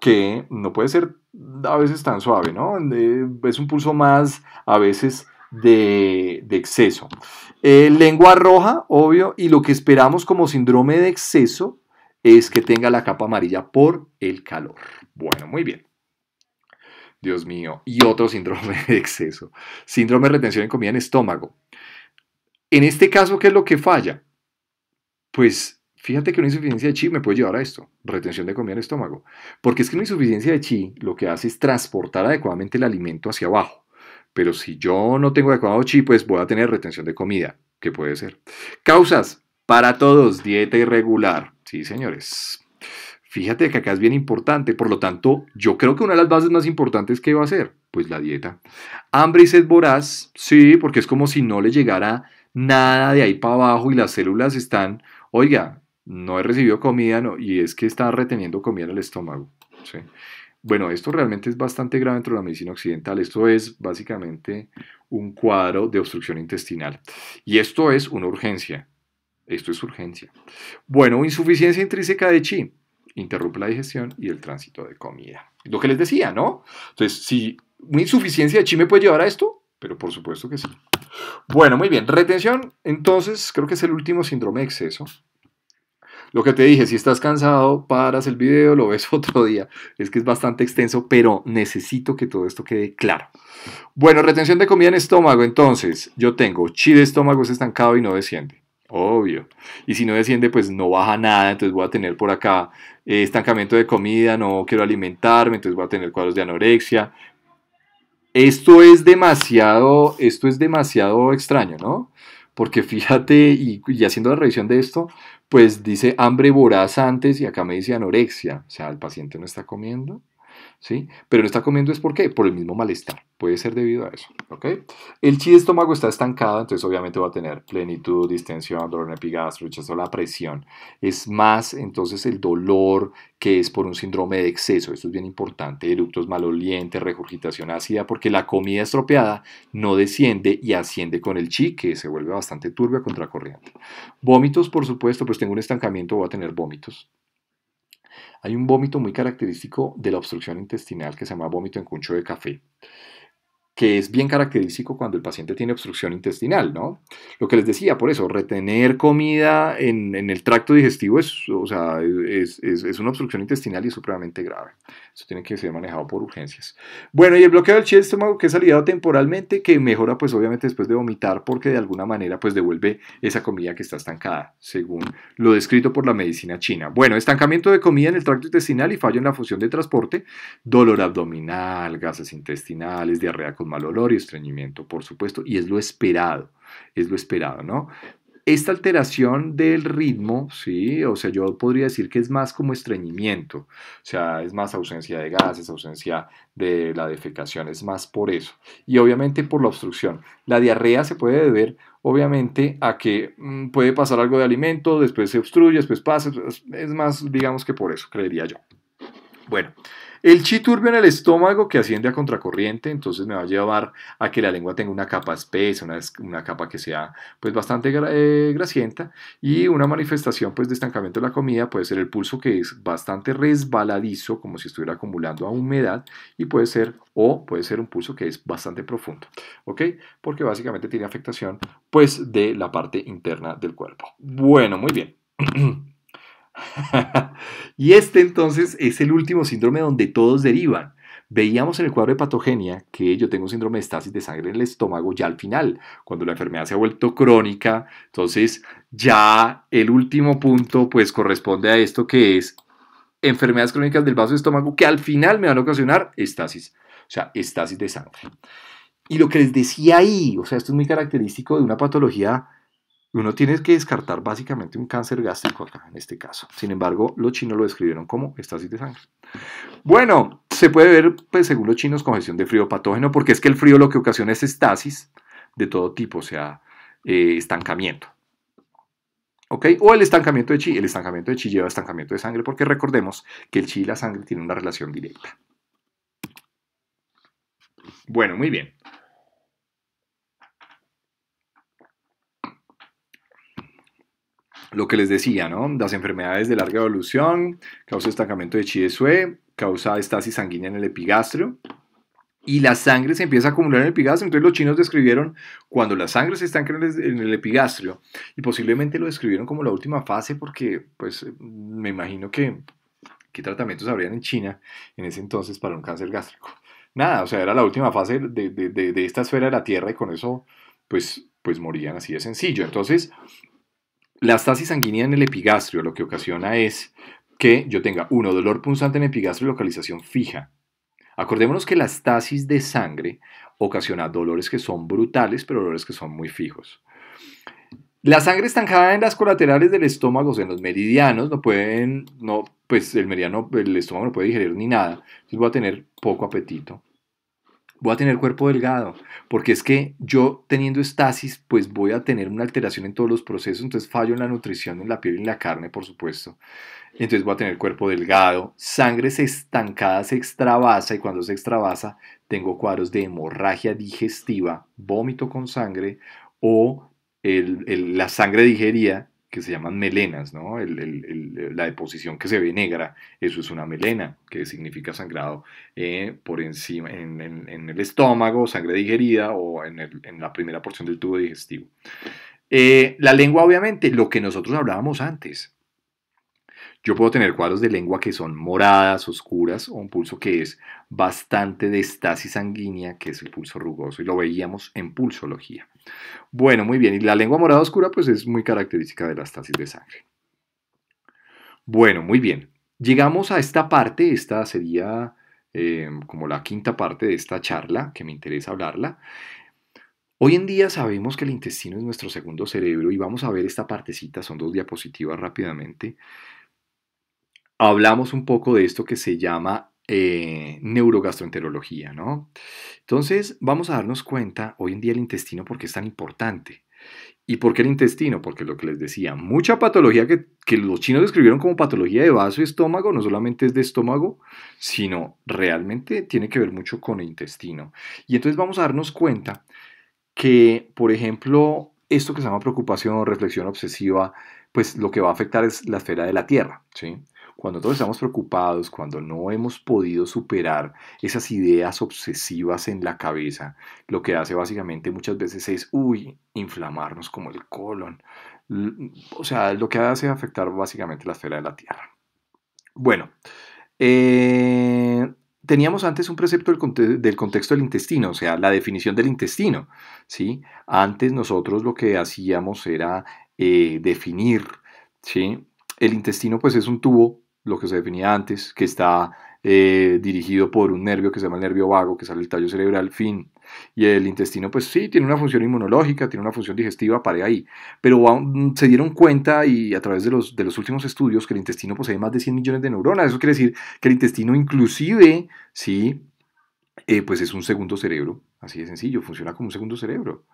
que no puede ser a veces tan suave, ¿no? Eh, es un pulso más, a veces de, exceso. Eh, lengua roja, obvio, y lo que esperamos como síndrome de exceso es que tenga la capa amarilla por el calor. Bueno, muy bien. Dios mío, y otro síndrome de exceso. Síndrome de retención de comida en estómago. En este caso, ¿qué es lo que falla? Pues fíjate que una insuficiencia de chi me puede llevar a esto, retención de comida en estómago. Porque es que una insuficiencia de chi lo que hace es transportar adecuadamente el alimento hacia abajo. Pero si yo no tengo adecuado chi, pues voy a tener retención de comida, que puede ser. Causas, para todos, dieta irregular. Sí, señores. Fíjate que acá es bien importante, por lo tanto, yo creo que una de las bases más importantes que va a ser, pues la dieta. Hambre y sed voraz, sí, porque es como si no le llegara nada de ahí para abajo y las células están, oiga, no he recibido comida, y es que está reteniendo comida en el estómago. ¿sí? Bueno, esto realmente es bastante grave dentro de la medicina occidental. Esto es básicamente un cuadro de obstrucción intestinal. Y esto es una urgencia. Esto es urgencia. Bueno, insuficiencia intrínseca de chi. Interrumpe la digestión y el tránsito de comida. Lo que les decía, ¿no? Entonces, si una insuficiencia de chi me puede llevar a esto, pero por supuesto que sí. Bueno, muy bien. Retención, entonces, creo que es el último síndrome de exceso. Lo que te dije, si estás cansado, paras el video, lo ves otro día. Es que es bastante extenso, pero necesito que todo esto quede claro. Bueno, retención de comida en estómago. Entonces, yo tengo chi de estómago es estancado y no desciende. Obvio. Y si no desciende, pues no baja nada. Entonces voy a tener por acá eh, estancamiento de comida, no quiero alimentarme, entonces voy a tener cuadros de anorexia. Esto es demasiado, esto es demasiado extraño, ¿no? porque fíjate, y, haciendo la revisión de esto, pues dice hambre voraz antes y acá me dice anorexia, o sea, el paciente no está comiendo, ¿sí? Pero no está comiendo es por qué, por el mismo malestar, puede ser debido a eso, ¿ok? El chi de estómago está estancado, entonces obviamente va a tener plenitud, distensión, dolor en epigastro, rechazo la presión. Es más entonces el dolor que es por un síndrome de exceso, esto es bien importante, eructos malolientes, regurgitación ácida, porque la comida estropeada no desciende y asciende con el chi, que se vuelve bastante turbia contracorriente. Vómitos, por supuesto, pues tengo un estancamiento, voy a tener vómitos, hay un vómito muy característico de la obstrucción intestinal que se llama vómito en cuncho de café que es bien característico cuando el paciente tiene obstrucción intestinal, ¿no? Lo que les decía, por eso, retener comida en, el tracto digestivo es, es, es, una obstrucción intestinal y es supremamente grave. Eso tiene que ser manejado por urgencias. Bueno, y el bloqueo del chile estómago que es aliviado temporalmente, que mejora pues obviamente después de vomitar porque de alguna manera pues devuelve esa comida que está estancada, según lo descrito por la medicina china. Bueno, estancamiento de comida en el tracto intestinal y fallo en la función de transporte, dolor abdominal, gases intestinales, diarrea con mal olor y estreñimiento, por supuesto, y es lo esperado, es lo esperado, ¿no? Esta alteración del ritmo, sí, o sea, yo podría decir que es más como estreñimiento, o sea, es más ausencia de gases, ausencia de la defecación, es más por eso. Y obviamente por la obstrucción. La diarrea se puede deber, obviamente, a que mm, puede pasar algo de alimento, después se obstruye, después pasa, es más, digamos que por eso, creería yo. Bueno. El chi en el estómago que asciende a contracorriente, entonces me va a llevar a que la lengua tenga una capa espesa, una, capa que sea pues bastante grasienta eh, y una manifestación pues de estancamiento de la comida puede ser el pulso que es bastante resbaladizo, como si estuviera acumulando a humedad y puede ser o puede ser un pulso que es bastante profundo, ¿ok? Porque básicamente tiene afectación pues de la parte interna del cuerpo. Bueno, muy bien. y este entonces es el último síndrome donde todos derivan. Veíamos en el cuadro de patogenia que yo tengo síndrome de estasis de sangre en el estómago ya al final, cuando la enfermedad se ha vuelto crónica. Entonces ya el último punto pues corresponde a esto que es enfermedades crónicas del vaso de estómago que al final me van a ocasionar estasis, o sea, estasis de sangre. Y lo que les decía ahí, o sea, esto es muy característico de una patología uno tiene que descartar básicamente un cáncer gástrico acá, en este caso. Sin embargo, los chinos lo describieron como estasis de sangre. Bueno, se puede ver, pues, según los chinos, congestión de frío patógeno, porque es que el frío lo que ocasiona es estasis de todo tipo, o sea, eh, estancamiento. ¿Ok? O el estancamiento de chi. El estancamiento de chi lleva estancamiento de sangre, porque recordemos que el chi y la sangre tienen una relación directa. Bueno, muy bien. lo que les decía, ¿no? Las enfermedades de larga evolución, causa estancamiento de chi sue, causa estasis sanguínea en el epigastrio, y la sangre se empieza a acumular en el epigastrio. Entonces los chinos describieron cuando la sangre se estanca en el epigastrio y posiblemente lo describieron como la última fase porque pues me imagino que qué tratamientos habrían en China en ese entonces para un cáncer gástrico. Nada, o sea, era la última fase de, esta esfera de la Tierra y con eso pues, pues morían así de sencillo. Entonces la estasis sanguínea en el epigastrio lo que ocasiona es que yo tenga, uno, dolor punzante en el epigastrio y localización fija. Acordémonos que la estasis de sangre ocasiona dolores que son brutales, pero dolores que son muy fijos. La sangre estancada en las colaterales del estómago, o sea, en los meridianos, no pueden, no, pues el meridiano, el estómago no puede digerir ni nada, entonces voy a tener poco apetito voy a tener cuerpo delgado, porque es que yo teniendo estasis, pues voy a tener una alteración en todos los procesos, entonces fallo en la nutrición, en la piel y en la carne, por supuesto. Entonces voy a tener cuerpo delgado, sangre se estancada se extravasa y cuando se extravasa tengo cuadros de hemorragia digestiva, vómito con sangre o la sangre digerida que se llaman melenas, la deposición que se ve negra, eso es una melena, que significa sangrado eh, por encima, en, el estómago, sangre digerida o en, la primera porción del tubo digestivo. Eh, la lengua, obviamente, lo que nosotros hablábamos antes, yo puedo tener cuadros de lengua que son moradas, oscuras, o un pulso que es bastante de estasis sanguínea, que es el pulso rugoso, y lo veíamos en pulsología. Bueno, muy bien, y la lengua morada oscura pues es muy característica de la estasis de sangre. Bueno, muy bien. Llegamos a esta parte, esta sería eh, como la quinta parte de esta charla, que me interesa hablarla. Hoy en día sabemos que el intestino es nuestro segundo cerebro y vamos a ver esta partecita, son dos diapositivas rápidamente hablamos un poco de esto que se llama eh, neurogastroenterología, ¿no? Entonces, vamos a darnos cuenta hoy en día el intestino por qué es tan importante. ¿Y por qué el intestino? Porque lo que les decía, mucha patología que, que los chinos describieron como patología de vaso y estómago, no solamente es de estómago, sino realmente tiene que ver mucho con el intestino. Y entonces vamos a darnos cuenta que, por ejemplo, esto que se llama preocupación o reflexión obsesiva, pues lo que va a afectar es la esfera de la Tierra, ¿sí? Cuando todos estamos preocupados, cuando no hemos podido superar esas ideas obsesivas en la cabeza, lo que hace básicamente muchas veces es, uy, inflamarnos como el colon. O sea, lo que hace es afectar básicamente la esfera de la Tierra. Bueno, eh, teníamos antes un precepto del, contexto del intestino, o sea, la definición del intestino. ¿sí? Antes nosotros lo que hacíamos era eh, definir. ¿sí? El intestino pues es un tubo lo que se definía antes, que está eh, dirigido por un nervio que se llama el nervio vago, que sale del tallo cerebral, fin. Y el intestino, pues sí, tiene una función inmunológica, tiene una función digestiva, para ahí. Pero mm, se dieron cuenta y a través de los, de los últimos estudios que el intestino posee más de 100 millones de neuronas. Eso quiere decir que el intestino inclusive, sí, eh, pues es un segundo cerebro. Así de sencillo, funciona como un segundo cerebro.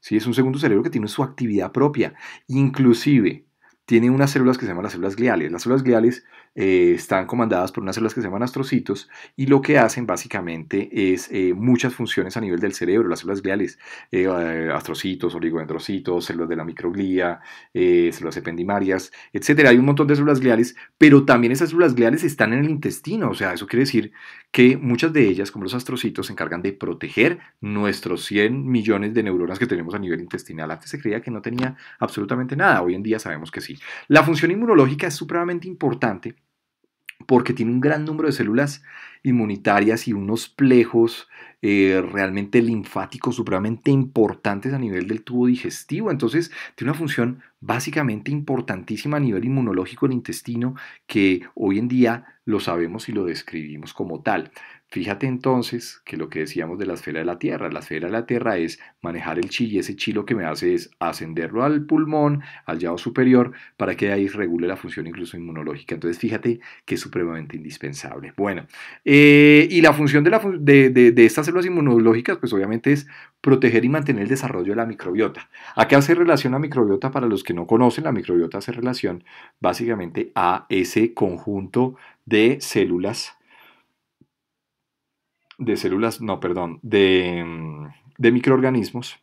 Sí, es un segundo cerebro que tiene su actividad propia. Inclusive, tiene unas células que se llaman las células gliales. Las células gliales eh, están comandadas por unas células que se llaman astrocitos y lo que hacen básicamente es eh, muchas funciones a nivel del cerebro. Las células gliales, eh, astrocitos, oligodendrocitos, células de la microglía, células ependimarias, etc. Hay un montón de células gliales, pero también esas células gliales están en el intestino. O sea, eso quiere decir que muchas de ellas, como los astrocitos, se encargan de proteger nuestros 100 millones de neuronas que tenemos a nivel intestinal. Antes se creía que no tenía absolutamente nada. Hoy en día sabemos que sí. La función inmunológica es supremamente importante porque tiene un gran número de células inmunitarias y unos plejos eh, realmente linfáticos supremamente importantes a nivel del tubo digestivo. Entonces, tiene una función básicamente importantísima a nivel inmunológico del intestino que hoy en día lo sabemos y lo describimos como tal. Fíjate entonces que lo que decíamos de la esfera de la Tierra, la esfera de la Tierra es manejar el chi y ese chi lo que me hace es ascenderlo al pulmón, al llavo superior, para que ahí regule la función incluso inmunológica. Entonces fíjate que es supremamente indispensable. Bueno, eh, y la función de, de estas células inmunológicas, pues obviamente es proteger y mantener el desarrollo de la microbiota. ¿A qué hace relación la microbiota? Para los que no conocen, la microbiota hace relación básicamente a ese conjunto de células de células, no, perdón, de, microorganismos,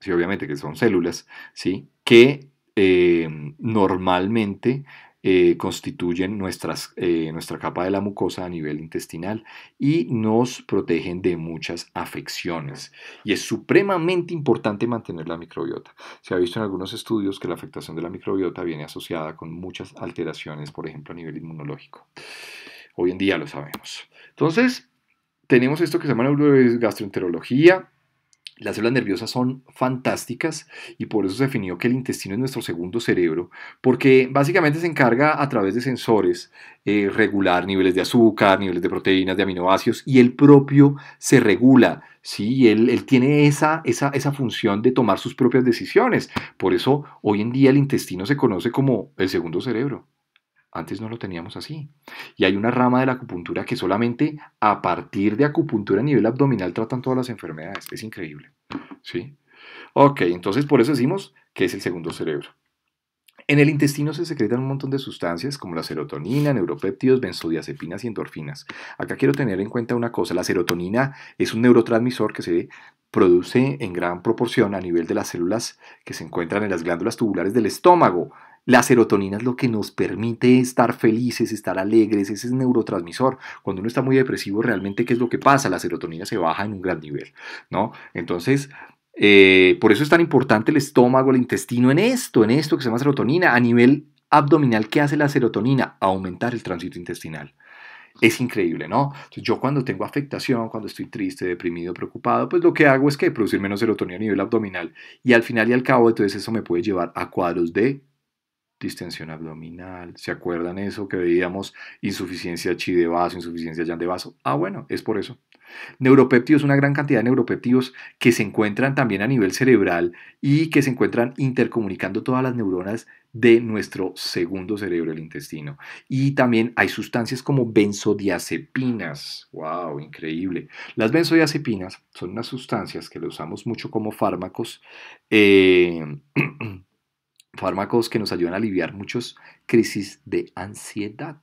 sí, obviamente que son células, ¿sí? que eh, normalmente eh, constituyen nuestras, eh, nuestra capa de la mucosa a nivel intestinal y nos protegen de muchas afecciones. Y es supremamente importante mantener la microbiota. Se ha visto en algunos estudios que la afectación de la microbiota viene asociada con muchas alteraciones, por ejemplo, a nivel inmunológico. Hoy en día lo sabemos. Entonces, tenemos esto que se llama gastroenterología. Las células nerviosas son fantásticas y por eso se definió que el intestino es nuestro segundo cerebro, porque básicamente se encarga a través de sensores eh, regular niveles de azúcar, niveles de proteínas, de aminoácidos y el propio se regula. Sí, él, él tiene esa, esa, esa, función de tomar sus propias decisiones. Por eso hoy en día el intestino se conoce como el segundo cerebro. Antes no lo teníamos así. Y hay una rama de la acupuntura que solamente a partir de acupuntura a nivel abdominal tratan todas las enfermedades. Es increíble. ¿Sí? Ok, entonces por eso decimos que es el segundo cerebro. En el intestino se secretan un montón de sustancias como la serotonina, neuropéptidos, benzodiazepinas y endorfinas. Acá quiero tener en cuenta una cosa, la serotonina es un neurotransmisor que se produce en gran proporción a nivel de las células que se encuentran en las glándulas tubulares del estómago. La serotonina es lo que nos permite estar felices, estar alegres, ese es el neurotransmisor. Cuando uno está muy depresivo, realmente, ¿qué es lo que pasa? La serotonina se baja en un gran nivel, ¿no? Entonces, eh, por eso es tan importante el estómago, el intestino en esto, en esto que se llama serotonina. A nivel abdominal, ¿qué hace la serotonina? Aumentar el tránsito intestinal. Es increíble, ¿no? yo cuando tengo afectación, cuando estoy triste, deprimido, preocupado, pues lo que hago es que producir menos serotonina a nivel abdominal y al final y al cabo entonces eso me puede llevar a cuadros de distensión abdominal. ¿Se acuerdan eso que veíamos? Insuficiencia chi de vaso, insuficiencia ya de vaso. Ah, bueno, es por eso. Neuropéptidos, una gran cantidad de neuropéptidos que se encuentran también a nivel cerebral y que se encuentran intercomunicando todas las neuronas de nuestro segundo cerebro, el intestino. Y también hay sustancias como benzodiazepinas. ¡Wow! Increíble. Las benzodiazepinas son unas sustancias que las usamos mucho como fármacos. Eh, fármacos que nos ayudan a aliviar muchas crisis de ansiedad.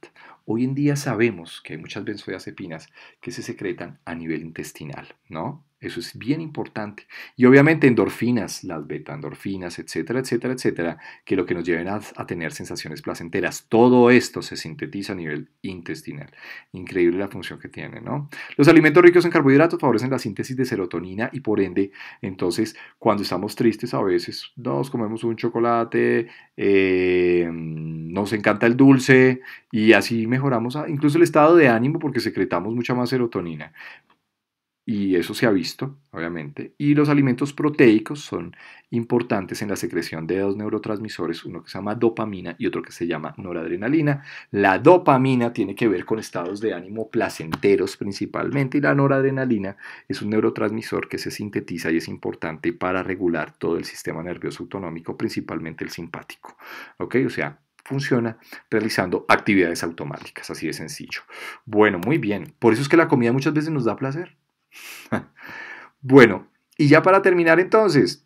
Hoy en día sabemos que hay muchas benzodiazepinas que se secretan a nivel intestinal, ¿no? Eso es bien importante. Y obviamente endorfinas, las beta-endorfinas, etcétera, etcétera, etcétera, que lo que nos lleven a, tener sensaciones placenteras. Todo esto se sintetiza a nivel intestinal. Increíble la función que tiene, ¿no? Los alimentos ricos en carbohidratos favorecen la síntesis de serotonina y por ende, entonces, cuando estamos tristes a veces nos comemos un chocolate, eh, nos encanta el dulce y así mejoramos incluso el estado de ánimo porque secretamos mucha más serotonina y eso se ha visto, obviamente. Y los alimentos proteicos son importantes en la secreción de dos neurotransmisores, uno que se llama dopamina y otro que se llama noradrenalina. La dopamina tiene que ver con estados de ánimo placenteros principalmente y la noradrenalina es un neurotransmisor que se sintetiza y es importante para regular todo el sistema nervioso autonómico, principalmente el simpático. ¿Ok? O sea, funciona realizando actividades automáticas, así de sencillo. Bueno, muy bien. Por eso es que la comida muchas veces nos da placer. bueno, y ya para terminar entonces,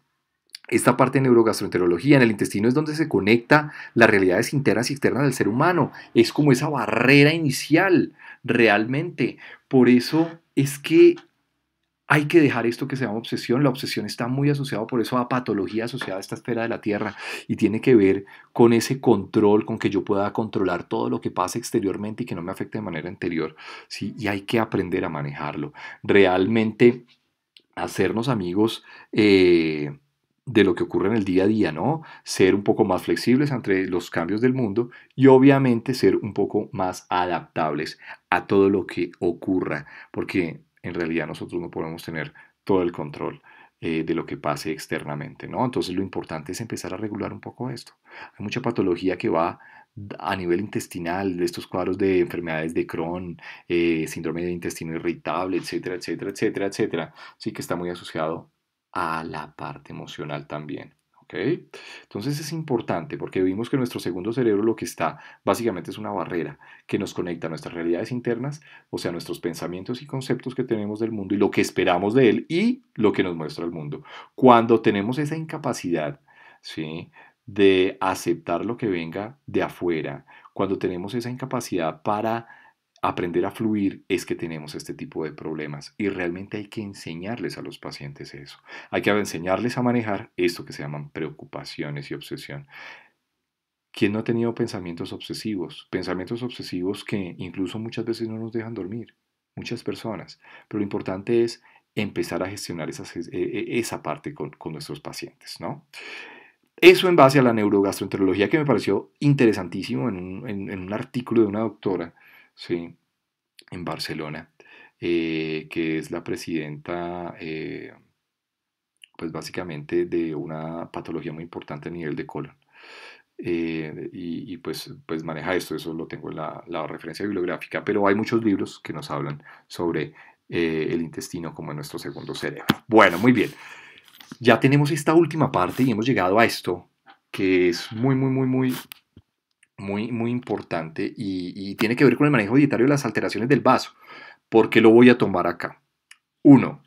esta parte de neurogastroenterología en el intestino es donde se conecta las realidades internas y externas del ser humano. Es como esa barrera inicial, realmente. Por eso es que hay que dejar esto que se llama obsesión. La obsesión está muy asociada por eso a patología asociada a esta esfera de la Tierra y tiene que ver con ese control, con que yo pueda controlar todo lo que pasa exteriormente y que no me afecte de manera interior. ¿sí? Y hay que aprender a manejarlo. Realmente hacernos amigos. Eh, de lo que ocurre en el día a día, ¿no? Ser un poco más flexibles ante los cambios del mundo y obviamente ser un poco más adaptables a todo lo que ocurra, porque en realidad nosotros no podemos tener todo el control eh, de lo que pase externamente, ¿no? Entonces lo importante es empezar a regular un poco esto. Hay mucha patología que va a nivel intestinal, de estos cuadros de enfermedades de Crohn, eh, síndrome de intestino irritable, etcétera, etcétera, etcétera, etcétera, sí que está muy asociado a la parte emocional también. Entonces es importante porque vimos que nuestro segundo cerebro lo que está básicamente es una barrera que nos conecta a nuestras realidades internas, o sea, nuestros pensamientos y conceptos que tenemos del mundo y lo que esperamos de él y lo que nos muestra el mundo. Cuando tenemos esa incapacidad, ¿sí? de aceptar lo que venga de afuera, cuando tenemos esa incapacidad para aprender a fluir es que tenemos este tipo de problemas y realmente hay que enseñarles a los pacientes eso. Hay que enseñarles a manejar esto que se llaman preocupaciones y obsesión. ¿Quién no ha tenido pensamientos obsesivos? Pensamientos obsesivos que incluso muchas veces no nos dejan dormir, muchas personas. Pero lo importante es empezar a gestionar e, e, e, esa parte con, nuestros pacientes, ¿no? Eso en base a la neurogastroenterología que me pareció interesantísimo en en un artículo de una doctora ¿sí? en Barcelona, eh, que es la presidenta, eh, pues básicamente, de una patología muy importante a nivel de colon. Eh, y, pues, pues, maneja esto, eso lo tengo en la, referencia bibliográfica, pero hay muchos libros que nos hablan sobre el intestino como nuestro segundo cerebro. Bueno, muy bien. Ya tenemos esta última parte y hemos llegado a esto, que es muy, muy, muy, muy muy, muy importante y, tiene que ver con el manejo dietario de las alteraciones del vaso. ¿Por qué lo voy a tomar acá? Uno,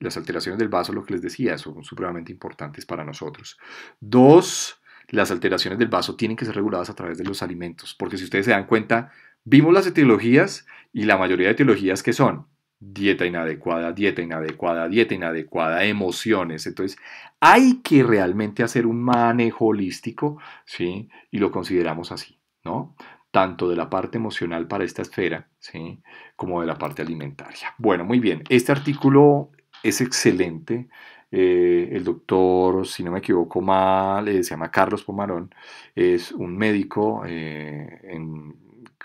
las alteraciones del vaso, lo que les decía, son supremamente importantes para nosotros. Dos, las alteraciones del vaso tienen que ser reguladas a través de los alimentos, porque si ustedes se dan cuenta, vimos las etiologías y la mayoría de etiologías que son dieta inadecuada, dieta inadecuada, dieta inadecuada, emociones. Entonces, hay que realmente hacer un manejo holístico, ¿sí? Y lo consideramos así, ¿no? Tanto de la parte emocional para esta esfera, ¿sí? Como de la parte alimentaria. Bueno, muy bien. Este artículo es excelente. Eh, el doctor, si no me equivoco mal, eh, se llama Carlos Pomarón, es un médico eh, en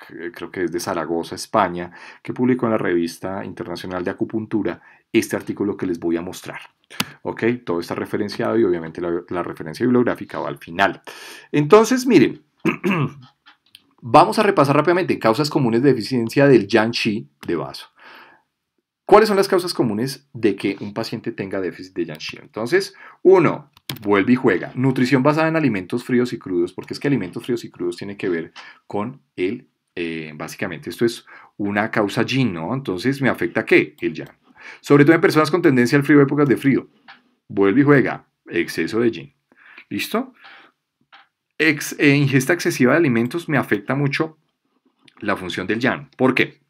eh, creo que es de Zaragoza, España, que publicó en la revista internacional de acupuntura este artículo que les voy a mostrar. ¿Ok? Todo está referenciado y obviamente la, referencia bibliográfica va al final. Entonces, miren. Vamos a repasar rápidamente causas comunes de deficiencia del yang de vaso. ¿Cuáles son las causas comunes de que un paciente tenga déficit de yang Entonces, uno, vuelve y juega. Nutrición basada en alimentos fríos y crudos, porque es que alimentos fríos y crudos tienen que ver con el eh, básicamente esto es una causa yin, ¿no? Entonces, ¿me afecta qué? El yang. Sobre todo en personas con tendencia al frío, épocas de frío. Vuelve y juega. Exceso de yin. ¿Listo? Ex, eh, ingesta excesiva de alimentos me afecta mucho la función del yang. ¿Por qué?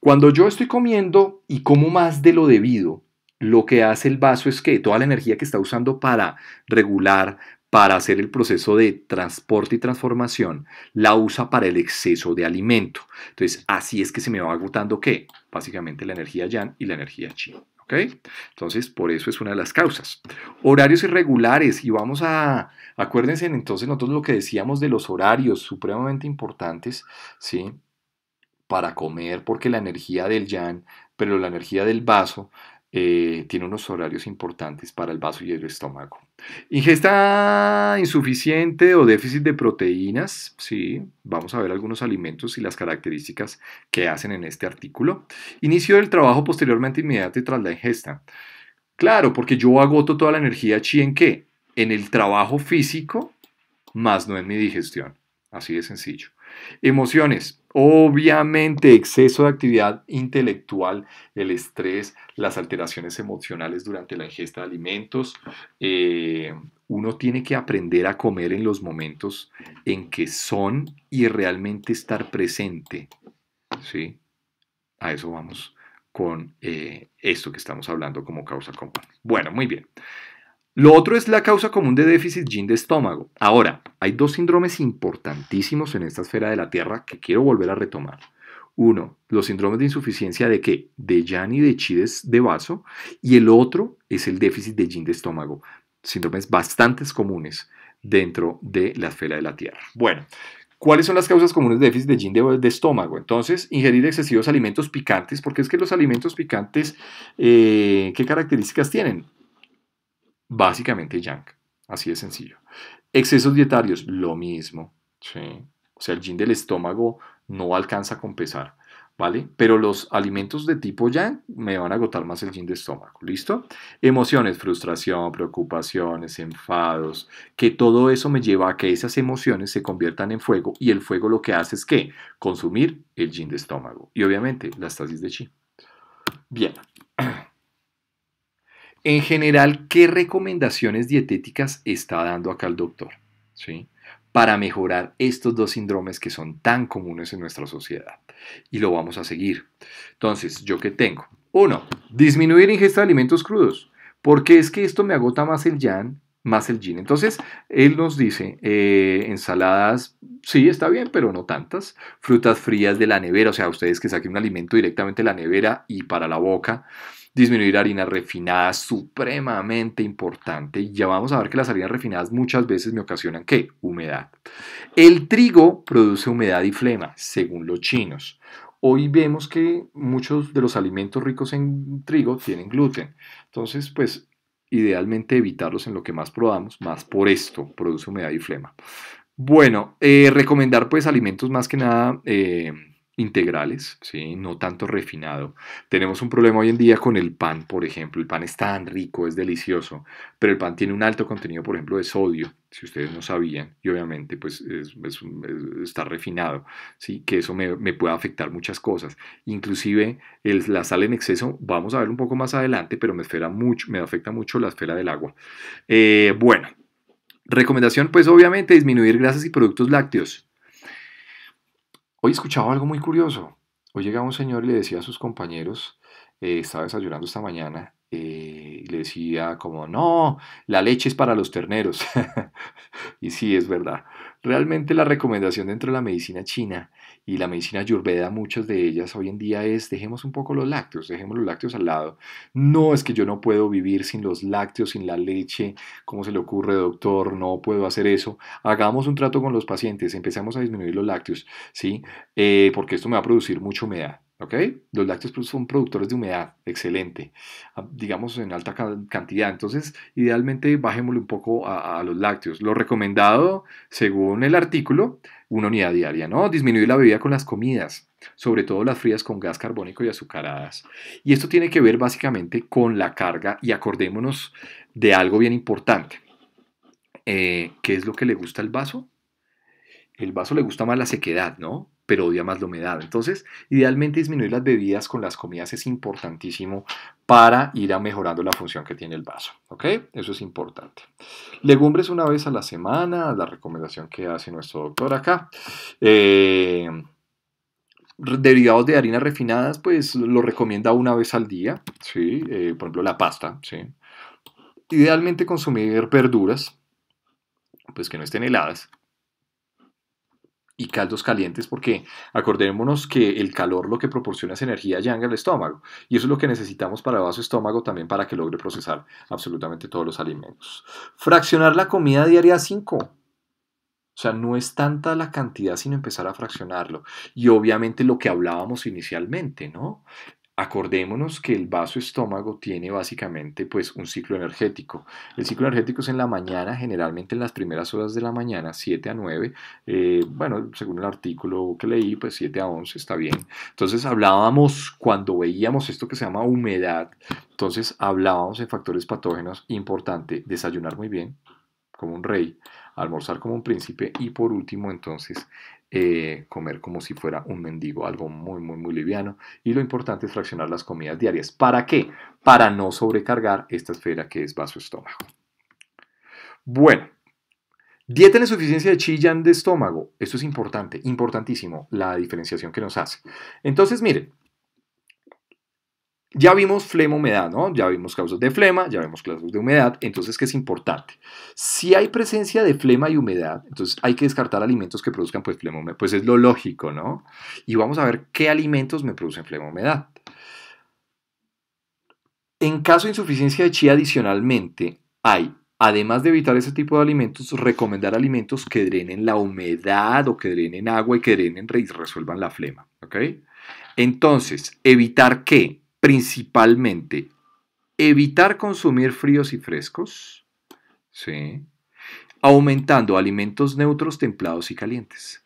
Cuando yo estoy comiendo y como más de lo debido, lo que hace el vaso es que toda la energía que está usando para regular, para hacer el proceso de transporte y transformación, la usa para el exceso de alimento. Entonces, así es que se me va agotando qué? Básicamente la energía yang y la energía chi. ¿ok? Entonces, por eso es una de las causas. Horarios irregulares, y vamos a, acuérdense entonces nosotros lo que decíamos de los horarios supremamente importantes, ¿sí? Para comer, porque la energía del yang, pero la energía del vaso, eh, tiene unos horarios importantes para el vaso y el estómago. Ingesta insuficiente o déficit de proteínas, sí, vamos a ver algunos alimentos y las características que hacen en este artículo. Inicio del trabajo posteriormente inmediato tras la ingesta. Claro, porque yo agoto toda la energía chi en qué? En el trabajo físico, más no en mi digestión. Así de sencillo. Emociones. Obviamente, exceso de actividad intelectual, el estrés, las alteraciones emocionales durante la ingesta de alimentos. Eh, uno tiene que aprender a comer en los momentos en que son y realmente estar presente. ¿Sí? A eso vamos con eh, esto que estamos hablando como causa común. Bueno, muy bien. Lo otro es la causa común de déficit yin de estómago. Ahora, hay dos síndromes importantísimos en esta esfera de la Tierra que quiero volver a retomar. Uno, los síndromes de insuficiencia de qué? De yani, de chides, de, vaso. Y el otro es el déficit de yin de estómago. Síndromes bastante comunes dentro de la esfera de la Tierra. Bueno, ¿Cuáles son las causas comunes de déficit de yin de, estómago? Entonces, ingerir excesivos alimentos picantes, porque es que los alimentos picantes, eh, ¿qué características tienen? Básicamente yang, así de sencillo. Excesos dietarios, lo mismo. O sea, el gin del estómago no alcanza a compensar, ¿vale? Pero los alimentos de tipo yang me van a agotar más el gin de estómago, ¿listo? Emociones, frustración, preocupaciones, enfados, que todo eso me lleva a que esas emociones se conviertan en fuego y el fuego lo que hace es que consumir el gin de estómago y obviamente la estasis de chi. Bien, en general, ¿qué recomendaciones dietéticas está dando acá el doctor? ¿Sí? Para mejorar estos dos síndromes que son tan comunes en nuestra sociedad. Y lo vamos a seguir. Entonces, ¿yo qué tengo? Uno, disminuir ingesta de alimentos crudos. Porque es que esto me agota más el yan más el yin. Entonces, él nos dice, eh, ensaladas, sí, está bien, pero no tantas. Frutas frías de la nevera, o sea, ustedes que saquen un alimento directamente de la nevera y para la boca disminuir harinas refinadas, supremamente importante. Y ya vamos a ver que las harinas refinadas muchas veces me ocasionan qué? Humedad. El trigo produce humedad y flema, según los chinos. Hoy vemos que muchos de los alimentos ricos en trigo tienen gluten. Entonces, pues idealmente evitarlos en lo que más probamos, más por esto, produce humedad y flema. Bueno, eh, recomendar pues alimentos más que nada... Eh, integrales, ¿sí? no tanto refinado. Tenemos un problema hoy en día con el pan, por ejemplo. El pan es tan rico, es delicioso, pero el pan tiene un alto contenido, por ejemplo, de sodio, si ustedes no sabían, y obviamente pues está refinado, ¿sí? que eso me, puede afectar muchas cosas. Inclusive el, la sal en exceso, vamos a ver un poco más adelante, pero me, mucho, me afecta mucho la esfera del agua. Eh, bueno, recomendación pues obviamente disminuir grasas y productos lácteos. Hoy escuchaba algo muy curioso. Hoy llegaba un señor y le decía a sus compañeros, eh, estaba desayunando esta mañana, eh, y le decía como, no, la leche es para los terneros. y sí, es verdad. Realmente la recomendación dentro de la medicina china y la medicina ayurveda, muchas de ellas hoy en día es dejemos un poco los lácteos, dejemos los lácteos al lado. No es que yo no puedo vivir sin los lácteos, sin la leche, ¿cómo se le ocurre, doctor? No puedo hacer eso. Hagamos un trato con los pacientes, empecemos a disminuir los lácteos, ¿sí? Eh, porque esto me va a producir mucha humedad. Los lácteos pues, son productores de humedad, excelente, ah, digamos en alta cantidad. Entonces, idealmente bajémosle un poco a, los lácteos. Lo recomendado, según el artículo, una unidad diaria, ¿no? Disminuir la bebida con las comidas, sobre todo las frías con gas carbónico y azucaradas. Y esto tiene que ver básicamente con la carga y acordémonos de algo bien importante. Eh, ¿Qué es lo que le gusta al vaso? El vaso le gusta más la sequedad, ¿no? pero odia más la humedad. Entonces, idealmente disminuir las bebidas con las comidas es importantísimo para ir a mejorando la función que tiene el vaso. ¿Ok? Eso es importante. Legumbres una vez a la semana, la recomendación que hace nuestro doctor acá. Eh, derivados de harinas refinadas, pues lo recomienda una vez al día, ¿sí? Eh, por ejemplo, la pasta. ¿sí? Idealmente consumir verduras, pues que no estén heladas y caldos calientes porque acordémonos que el calor lo que proporciona es energía en al estómago y eso es lo que necesitamos para el vaso estómago también para que logre procesar absolutamente todos los alimentos. Fraccionar la comida diaria a 5. O sea, no es tanta la cantidad sino empezar a fraccionarlo. Y obviamente lo que hablábamos inicialmente, ¿no? Acordémonos que el vaso estómago tiene básicamente pues un ciclo energético. El ciclo energético es en la mañana, generalmente en las primeras horas de la mañana, 7 a 9. Eh, bueno, según el artículo que leí, pues 7 a 11 está bien. Entonces hablábamos cuando veíamos esto que se llama humedad. Entonces hablábamos de factores patógenos. Importante, desayunar muy bien, como un rey, almorzar como un príncipe y por último entonces eh, comer como si fuera un mendigo, algo muy, muy, muy liviano. Y lo importante es fraccionar las comidas diarias. ¿Para qué? Para no sobrecargar esta esfera que es vaso estómago. Bueno, dieta en suficiencia de chillan de estómago. Esto es importante, importantísimo, la diferenciación que nos hace. Entonces, miren, ya vimos flema, humedad, ¿no? Ya vimos causas de flema, ya vimos causas de humedad. Entonces, ¿qué es importante? Si hay presencia de flema y humedad, entonces hay que descartar alimentos que produzcan pues flema, humedad. Pues es lo lógico, ¿no? Y vamos a ver qué alimentos me producen flema, humedad. En caso de insuficiencia de chi adicionalmente, hay además de evitar ese tipo de alimentos, recomendar alimentos que drenen la humedad o que drenen agua y que drenen y resuelvan la flema. ¿ok? Entonces, evitar qué? principalmente evitar consumir fríos y frescos, aumentando alimentos neutros, templados y calientes.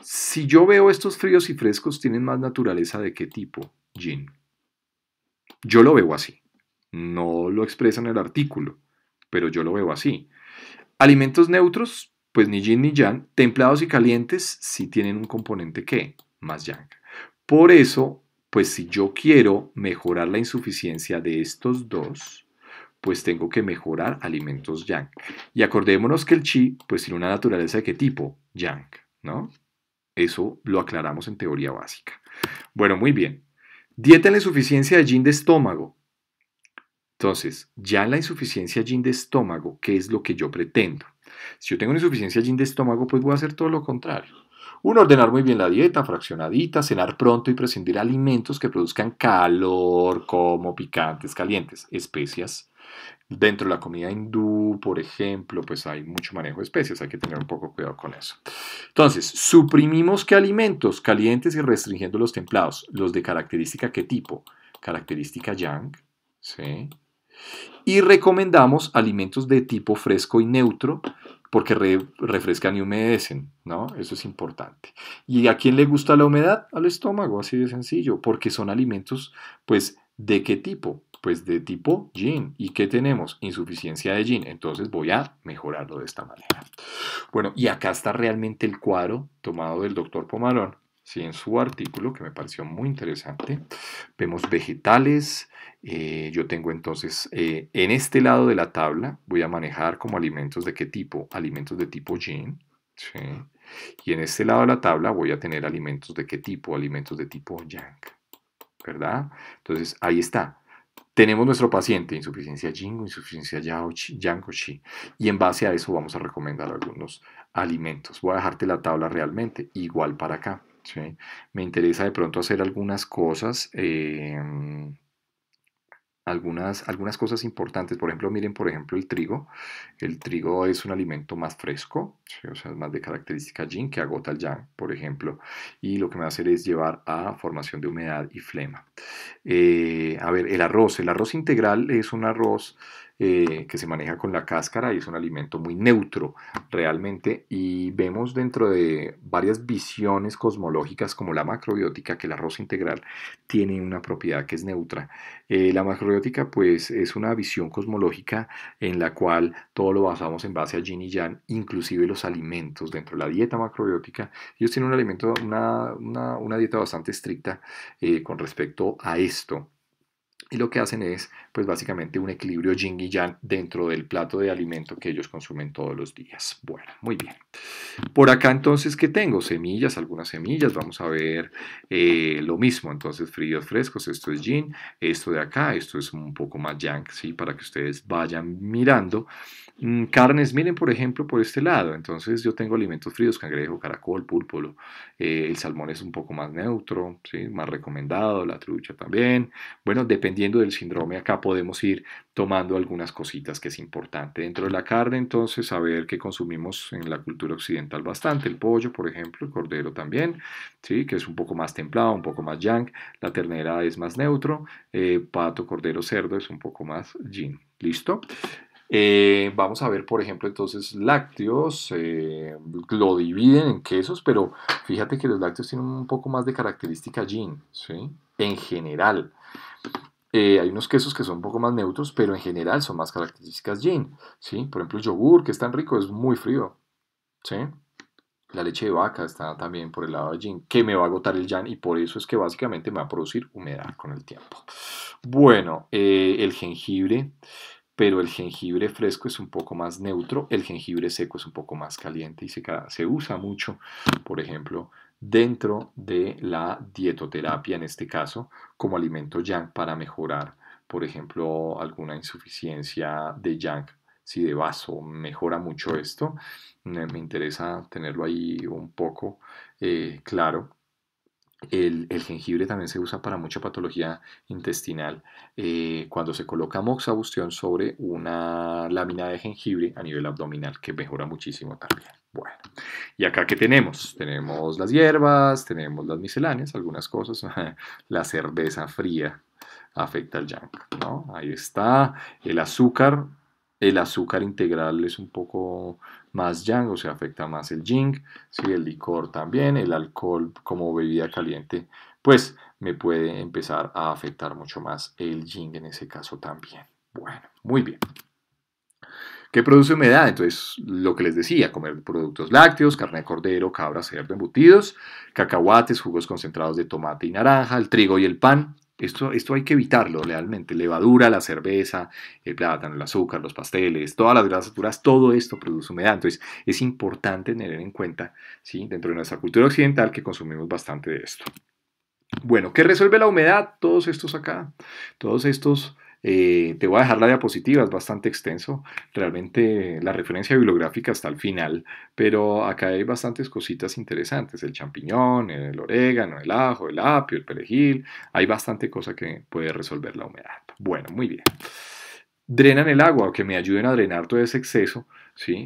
Si yo veo estos fríos y frescos, ¿tienen más naturaleza de qué tipo, gin. Yo lo veo así. No lo expresa en el artículo, pero yo lo veo así. Alimentos neutros, pues ni yin ni yang. Templados y calientes sí tienen un componente que, más yang. Por eso pues si yo quiero mejorar la insuficiencia de estos dos, pues tengo que mejorar alimentos yang. Y acordémonos que el chi, pues tiene una naturaleza de qué tipo? Yang, ¿no? Eso lo aclaramos en teoría básica. Bueno, muy bien. Dieta en la insuficiencia de yin de estómago. Entonces, ya en la insuficiencia yin de estómago, ¿qué es lo que yo pretendo? Si yo tengo una insuficiencia yin de estómago, pues voy a hacer todo lo contrario. Uno, ordenar muy bien la dieta, fraccionadita, cenar pronto y prescindir alimentos que produzcan calor, como picantes, calientes, especias. Dentro de la comida hindú, por ejemplo, pues hay mucho manejo de especias, hay que tener un poco cuidado con eso. Entonces, suprimimos qué alimentos calientes y restringiendo los templados, los de característica qué tipo, característica yang, ¿sí? Y recomendamos alimentos de tipo fresco y neutro, porque refrescan y humedecen, ¿no? Eso es importante. ¿Y a quién le gusta la humedad? Al estómago, así de sencillo, porque son alimentos, pues, ¿de qué tipo? Pues de tipo gin. ¿Y qué tenemos? Insuficiencia de gin. Entonces voy a mejorarlo de esta manera. Bueno, y acá está realmente el cuadro tomado del doctor Pomarón ¿sí? en su artículo, que me pareció muy interesante. Vemos vegetales. Eh, yo tengo entonces eh, en este lado de la tabla, voy a manejar como alimentos de qué tipo, alimentos de tipo yin Y en este lado de la tabla voy a tener alimentos de qué tipo, alimentos de tipo yang. ¿Verdad? Entonces ahí está. Tenemos nuestro paciente, insuficiencia Jing insuficiencia Yang o Qi. Y en base a eso vamos a recomendar algunos alimentos. Voy a dejarte la tabla realmente igual para acá. Me interesa de pronto hacer algunas cosas, em, algunas, algunas cosas importantes. Por ejemplo, miren, por ejemplo, el trigo. El trigo es un alimento más fresco, o sea, es más de característica yin que agota el yang, por ejemplo. Y lo que me va a hacer es llevar a formación de humedad y flema. Eh, a ver, el arroz. El arroz integral es un arroz eh, que se maneja con la cáscara y es un alimento muy neutro realmente. Y vemos dentro de varias visiones cosmológicas como la macrobiótica que el arroz integral tiene una propiedad que es neutra. Eh, la macrobiótica pues es una visión cosmológica en la cual todo lo basamos en base a yin y yang, inclusive los alimentos dentro de la dieta macrobiótica. Ellos tienen un alimento, una, dieta bastante estricta eh, con respecto a esto y lo que hacen es pues básicamente un equilibrio yin y yang dentro del plato de alimento que ellos consumen todos los días. Bueno, muy bien. Por acá entonces, ¿qué tengo? Semillas, algunas semillas, vamos a ver eh, lo mismo. Entonces, fríos frescos, esto es yin, esto de acá, esto es un poco más yang, ¿sí? Para que ustedes vayan mirando Mm, carnes, miren por ejemplo por este lado, entonces yo tengo alimentos fríos, cangrejo, caracol, púlpulo, eh, el salmón es un poco más neutro, ¿sí? más recomendado, la trucha también. Bueno, dependiendo del síndrome acá podemos ir tomando algunas cositas que es importante. Dentro de la carne entonces a ver qué consumimos en la cultura occidental bastante, el pollo por ejemplo, el cordero también, ¿sí? que es un poco más templado, un poco más yang, la ternera es más neutro, eh, pato, cordero, cerdo es un poco más yin. ¿Listo? Eh, vamos a ver, por ejemplo, entonces lácteos, eh, lo dividen en quesos, pero fíjate que los lácteos tienen un poco más de característica gin, En general. Eh, hay unos quesos que son un poco más neutros, pero en general son más características gin, ¿sí? Por ejemplo, el yogur, que es tan rico, es muy frío, La leche de vaca está también por el lado de gin, que me va a agotar el yan y por eso es que básicamente me va a producir humedad con el tiempo. Bueno, el jengibre pero el jengibre fresco es un poco más neutro, el jengibre seco es un poco más caliente y se, usa mucho, por ejemplo, dentro de la dietoterapia, en este caso, como alimento yang para mejorar, por ejemplo, alguna insuficiencia de yang. Si de vaso mejora mucho esto, me interesa tenerlo ahí un poco eh, claro el, jengibre también se usa para mucha patología intestinal. Eh, cuando se coloca moxabustión sobre una lámina de jengibre a nivel abdominal, que mejora muchísimo también. Bueno, y acá qué tenemos? Tenemos las hierbas, tenemos las misceláneas, algunas cosas, la cerveza fría afecta al yang, Ahí está, el azúcar el azúcar integral es un poco más yang, o sea, afecta más el jing. Si el licor también, el alcohol como bebida caliente, pues me puede empezar a afectar mucho más el jing en ese caso también. Bueno, muy bien. ¿Qué produce humedad? Entonces, lo que les decía, comer productos lácteos, carne de cordero, cabra, cerdo, embutidos, cacahuates, jugos concentrados de tomate y naranja, el trigo y el pan, esto, hay que evitarlo realmente. Levadura, la cerveza, el plátano, el azúcar, los pasteles, todas las grasas duras, todo esto produce humedad. Entonces es importante tener en cuenta ¿sí? dentro de nuestra cultura occidental que consumimos bastante de esto. Bueno, ¿qué resuelve la humedad? Todos estos acá, todos estos eh, te voy a dejar la diapositiva, es bastante extenso. Realmente la referencia bibliográfica está al final, pero acá hay bastantes cositas interesantes. El champiñón, el orégano, el ajo, el apio, el perejil. Hay bastante cosa que puede resolver la humedad. Bueno, muy bien. Drenan el agua que me ayuden a drenar todo ese exceso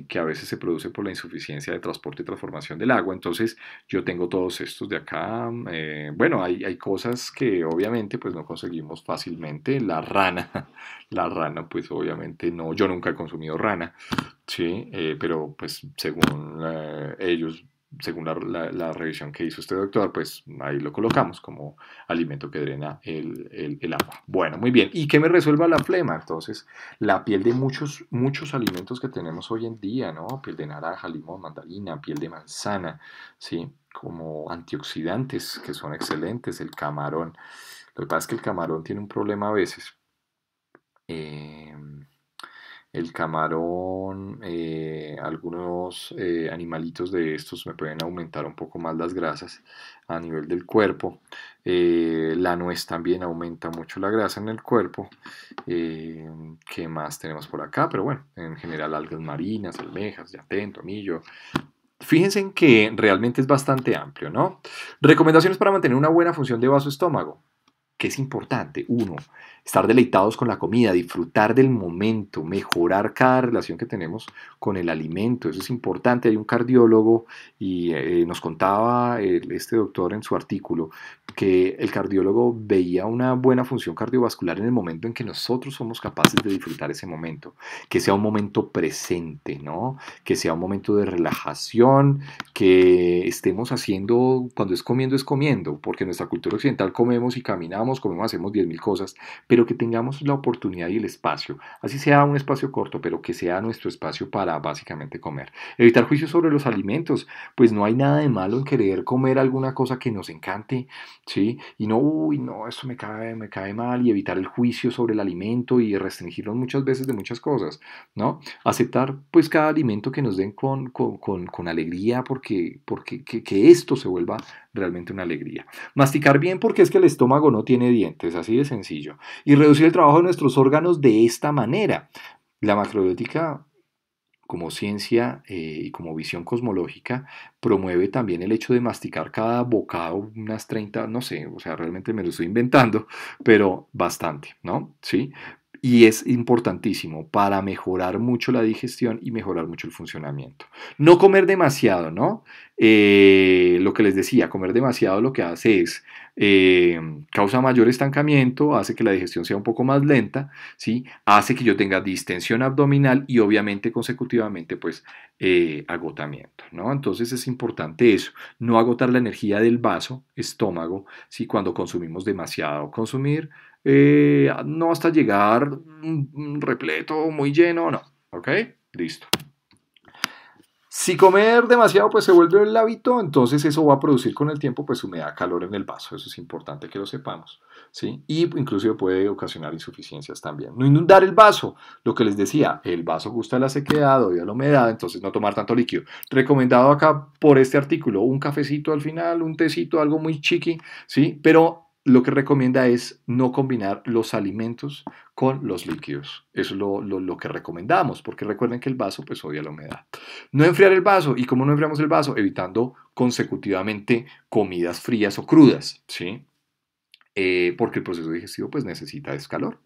que a veces se produce por la insuficiencia de transporte y transformación del agua. Entonces yo tengo todos estos de acá. Mm, eh, bueno, hay, hay, cosas que obviamente pues no conseguimos fácilmente. La rana, la rana pues obviamente no, yo nunca he consumido rana, ¿sí? Eh, pero pues según eh, ellos según la, revisión que hizo usted, doctor, pues ahí lo colocamos como alimento que drena el, agua. Bueno, muy bien. ¿Y qué me resuelva la flema? Entonces, la piel de muchos, muchos alimentos que tenemos hoy en día, ¿no? Piel de naranja, limón, mandarina, piel de manzana, ¿sí? Como antioxidantes que son excelentes, el camarón. Lo que pasa es que el camarón tiene un problema a veces. Eh, el camarón, eh, algunos eh, animalitos de estos me pueden aumentar un poco más las grasas a nivel del cuerpo. Eh, la nuez también aumenta mucho la grasa en el cuerpo. ¿Qué más tenemos por acá? Pero bueno, en general algas marinas, almejas, atento, tomillo, Fíjense en que realmente es bastante amplio, ¿no? Recomendaciones para mantener una buena función de vaso-estómago que es importante. Uno, estar deleitados con la comida, disfrutar del momento, mejorar cada relación que tenemos con el alimento. Eso es importante. Hay un cardiólogo y eh, nos contaba este doctor en su artículo que el cardiólogo veía una buena función cardiovascular en el momento en que nosotros somos capaces de disfrutar ese momento. Que sea un momento presente, ¿no? Que sea un momento de relajación, que estemos haciendo, cuando es comiendo, es comiendo, porque en nuestra cultura occidental comemos y caminamos, comemos, hacemos 10.000 cosas, pero que tengamos la oportunidad y el espacio, así sea un espacio corto, pero que sea nuestro espacio para básicamente comer. Evitar juicios sobre los alimentos, pues no hay nada de malo en querer comer alguna cosa que nos encante, ¿sí? Y no, uy, no, eso me cae, me cae mal, y evitar el juicio sobre el alimento y restringirnos muchas veces de muchas cosas, ¿no? Aceptar pues cada alimento que nos den con, con, con alegría, porque que, porque, que, esto se vuelva realmente una alegría. Masticar bien porque es que el estómago no tiene dientes, así de sencillo. Y reducir el trabajo de nuestros órganos de esta manera. La macrobiótica como ciencia eh, y como visión cosmológica, promueve también el hecho de masticar cada bocado unas 30, no sé, o sea, realmente me lo estoy inventando, pero bastante, ¿no? Sí, y es importantísimo para mejorar mucho la digestión y mejorar mucho el funcionamiento. No comer demasiado, ¿no? Eh, lo que les decía, comer demasiado lo que hace es eh, causa mayor estancamiento, hace que la digestión sea un poco más lenta, ¿sí? Hace que yo tenga distensión abdominal y obviamente consecutivamente pues eh, agotamiento, ¿no? Entonces es importante eso, no agotar la energía del vaso, estómago, ¿sí? cuando consumimos demasiado, consumir eh, no hasta llegar repleto, muy lleno, no. ¿Ok? Listo. Si comer demasiado, pues se vuelve el hábito, entonces eso va a producir con el tiempo pues humedad, calor en el vaso. Eso es importante que lo sepamos, ¿sí? Y inclusive puede ocasionar insuficiencias también. No inundar el vaso, lo que les decía, el vaso gusta la sequedad, y la humedad, entonces no tomar tanto líquido. Recomendado acá por este artículo, un cafecito al final, un tecito, algo muy chiqui, ¿sí? Pero lo que recomienda es no combinar los alimentos con los líquidos. Eso es lo, que recomendamos, porque recuerden que el vaso pues odia la humedad. No enfriar el vaso. ¿Y cómo no enfriamos el vaso? Evitando consecutivamente comidas frías o crudas, ¿sí? Eh, porque el proceso digestivo pues necesita descalor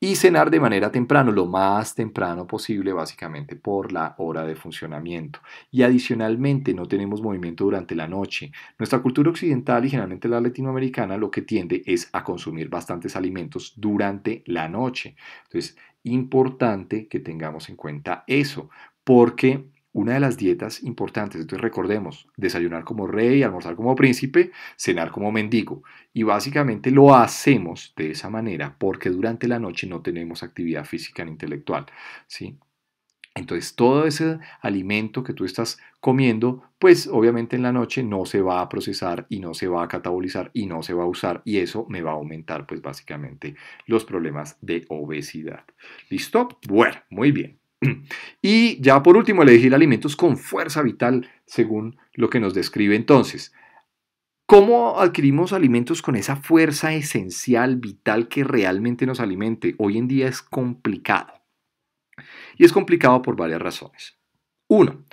y cenar de manera temprano, lo más temprano posible, básicamente por la hora de funcionamiento. Y adicionalmente, no tenemos movimiento durante la noche. Nuestra cultura occidental y generalmente la latinoamericana lo que tiende es a consumir bastantes alimentos durante la noche. Entonces, importante que tengamos en cuenta eso, porque una de las dietas importantes. Entonces recordemos, desayunar como rey, almorzar como príncipe, cenar como mendigo. Y básicamente lo hacemos de esa manera porque durante la noche no tenemos actividad física ni intelectual. ¿sí? Entonces todo ese alimento que tú estás comiendo, pues obviamente en la noche no se va a procesar y no se va a catabolizar y no se va a usar y eso me va a aumentar pues básicamente los problemas de obesidad. ¿Listo? Bueno, muy bien. Y ya por último, elegir alimentos con fuerza vital, según lo que nos describe entonces. ¿Cómo adquirimos alimentos con esa fuerza esencial, vital que realmente nos alimente? Hoy en día es complicado. Y es complicado por varias razones. Uno,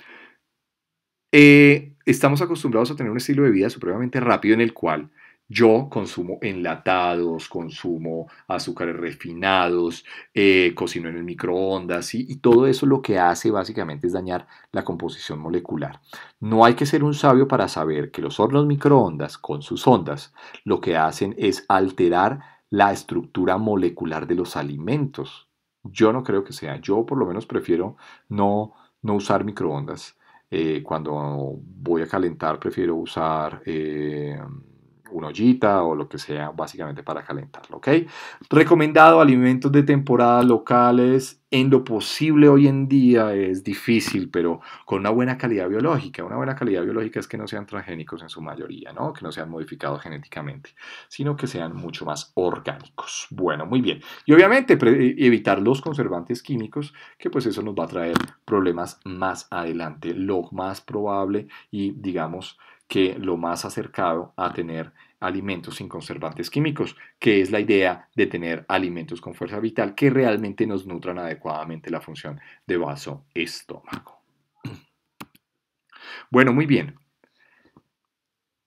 eh, estamos acostumbrados a tener un estilo de vida supremamente rápido en el cual yo consumo enlatados, consumo azúcares refinados, eh, cocino en el microondas y todo eso lo que hace básicamente es dañar la composición molecular. No hay que ser un sabio para saber que los hornos microondas con sus ondas lo que hacen es alterar la estructura molecular de los alimentos. Yo no creo que sea. Yo por lo menos prefiero no, no usar microondas. Eh, cuando voy a calentar prefiero usar... Eh, una ollita o lo que sea, básicamente para calentarlo, ¿ok? Recomendado alimentos de temporada locales en lo posible hoy en día es difícil, pero con una buena calidad biológica. Una buena calidad biológica es que no sean transgénicos en su mayoría, ¿no? Que no sean modificados genéticamente, sino que sean mucho más orgánicos. Bueno, muy bien. Y obviamente eh, evitar los conservantes químicos, que pues eso nos va a traer problemas más adelante. Lo más probable y digamos que lo más acercado a tener alimentos sin conservantes químicos, que es la idea de tener alimentos con fuerza vital que realmente nos nutran adecuadamente la función de vaso estómago. Bueno, muy bien.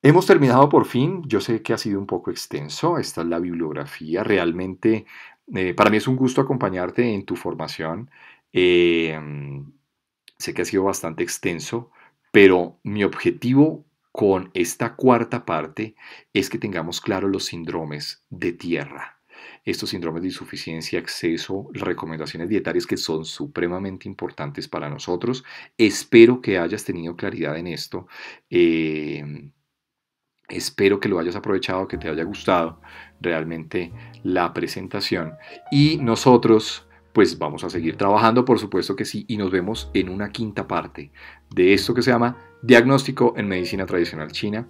Hemos terminado por fin. Yo sé que ha sido un poco extenso. Esta es la bibliografía. Realmente, eh, para mí es un gusto acompañarte en tu formación. Eh, sé que ha sido bastante extenso, pero mi objetivo con esta cuarta parte es que tengamos claro los síndromes de tierra estos síndromes de insuficiencia, acceso, recomendaciones dietarias que son supremamente importantes para nosotros. Espero que hayas tenido claridad en esto. Em, espero que lo hayas aprovechado, que te haya gustado realmente la presentación. Y nosotros pues vamos a seguir trabajando, por supuesto que sí, y nos vemos en una quinta parte de esto que se llama Diagnóstico en Medicina Tradicional China.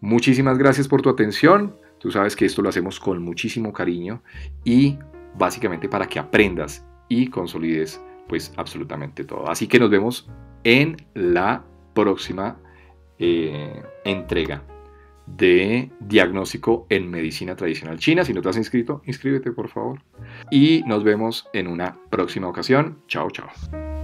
Muchísimas gracias por tu atención. Tú sabes que esto lo hacemos con muchísimo cariño y básicamente para que aprendas y consolides pues absolutamente todo. Así que nos vemos en la próxima eh, entrega de diagnóstico en medicina tradicional china. Si no te has inscrito, inscríbete por favor. Y nos vemos en una próxima ocasión. Chao, chao.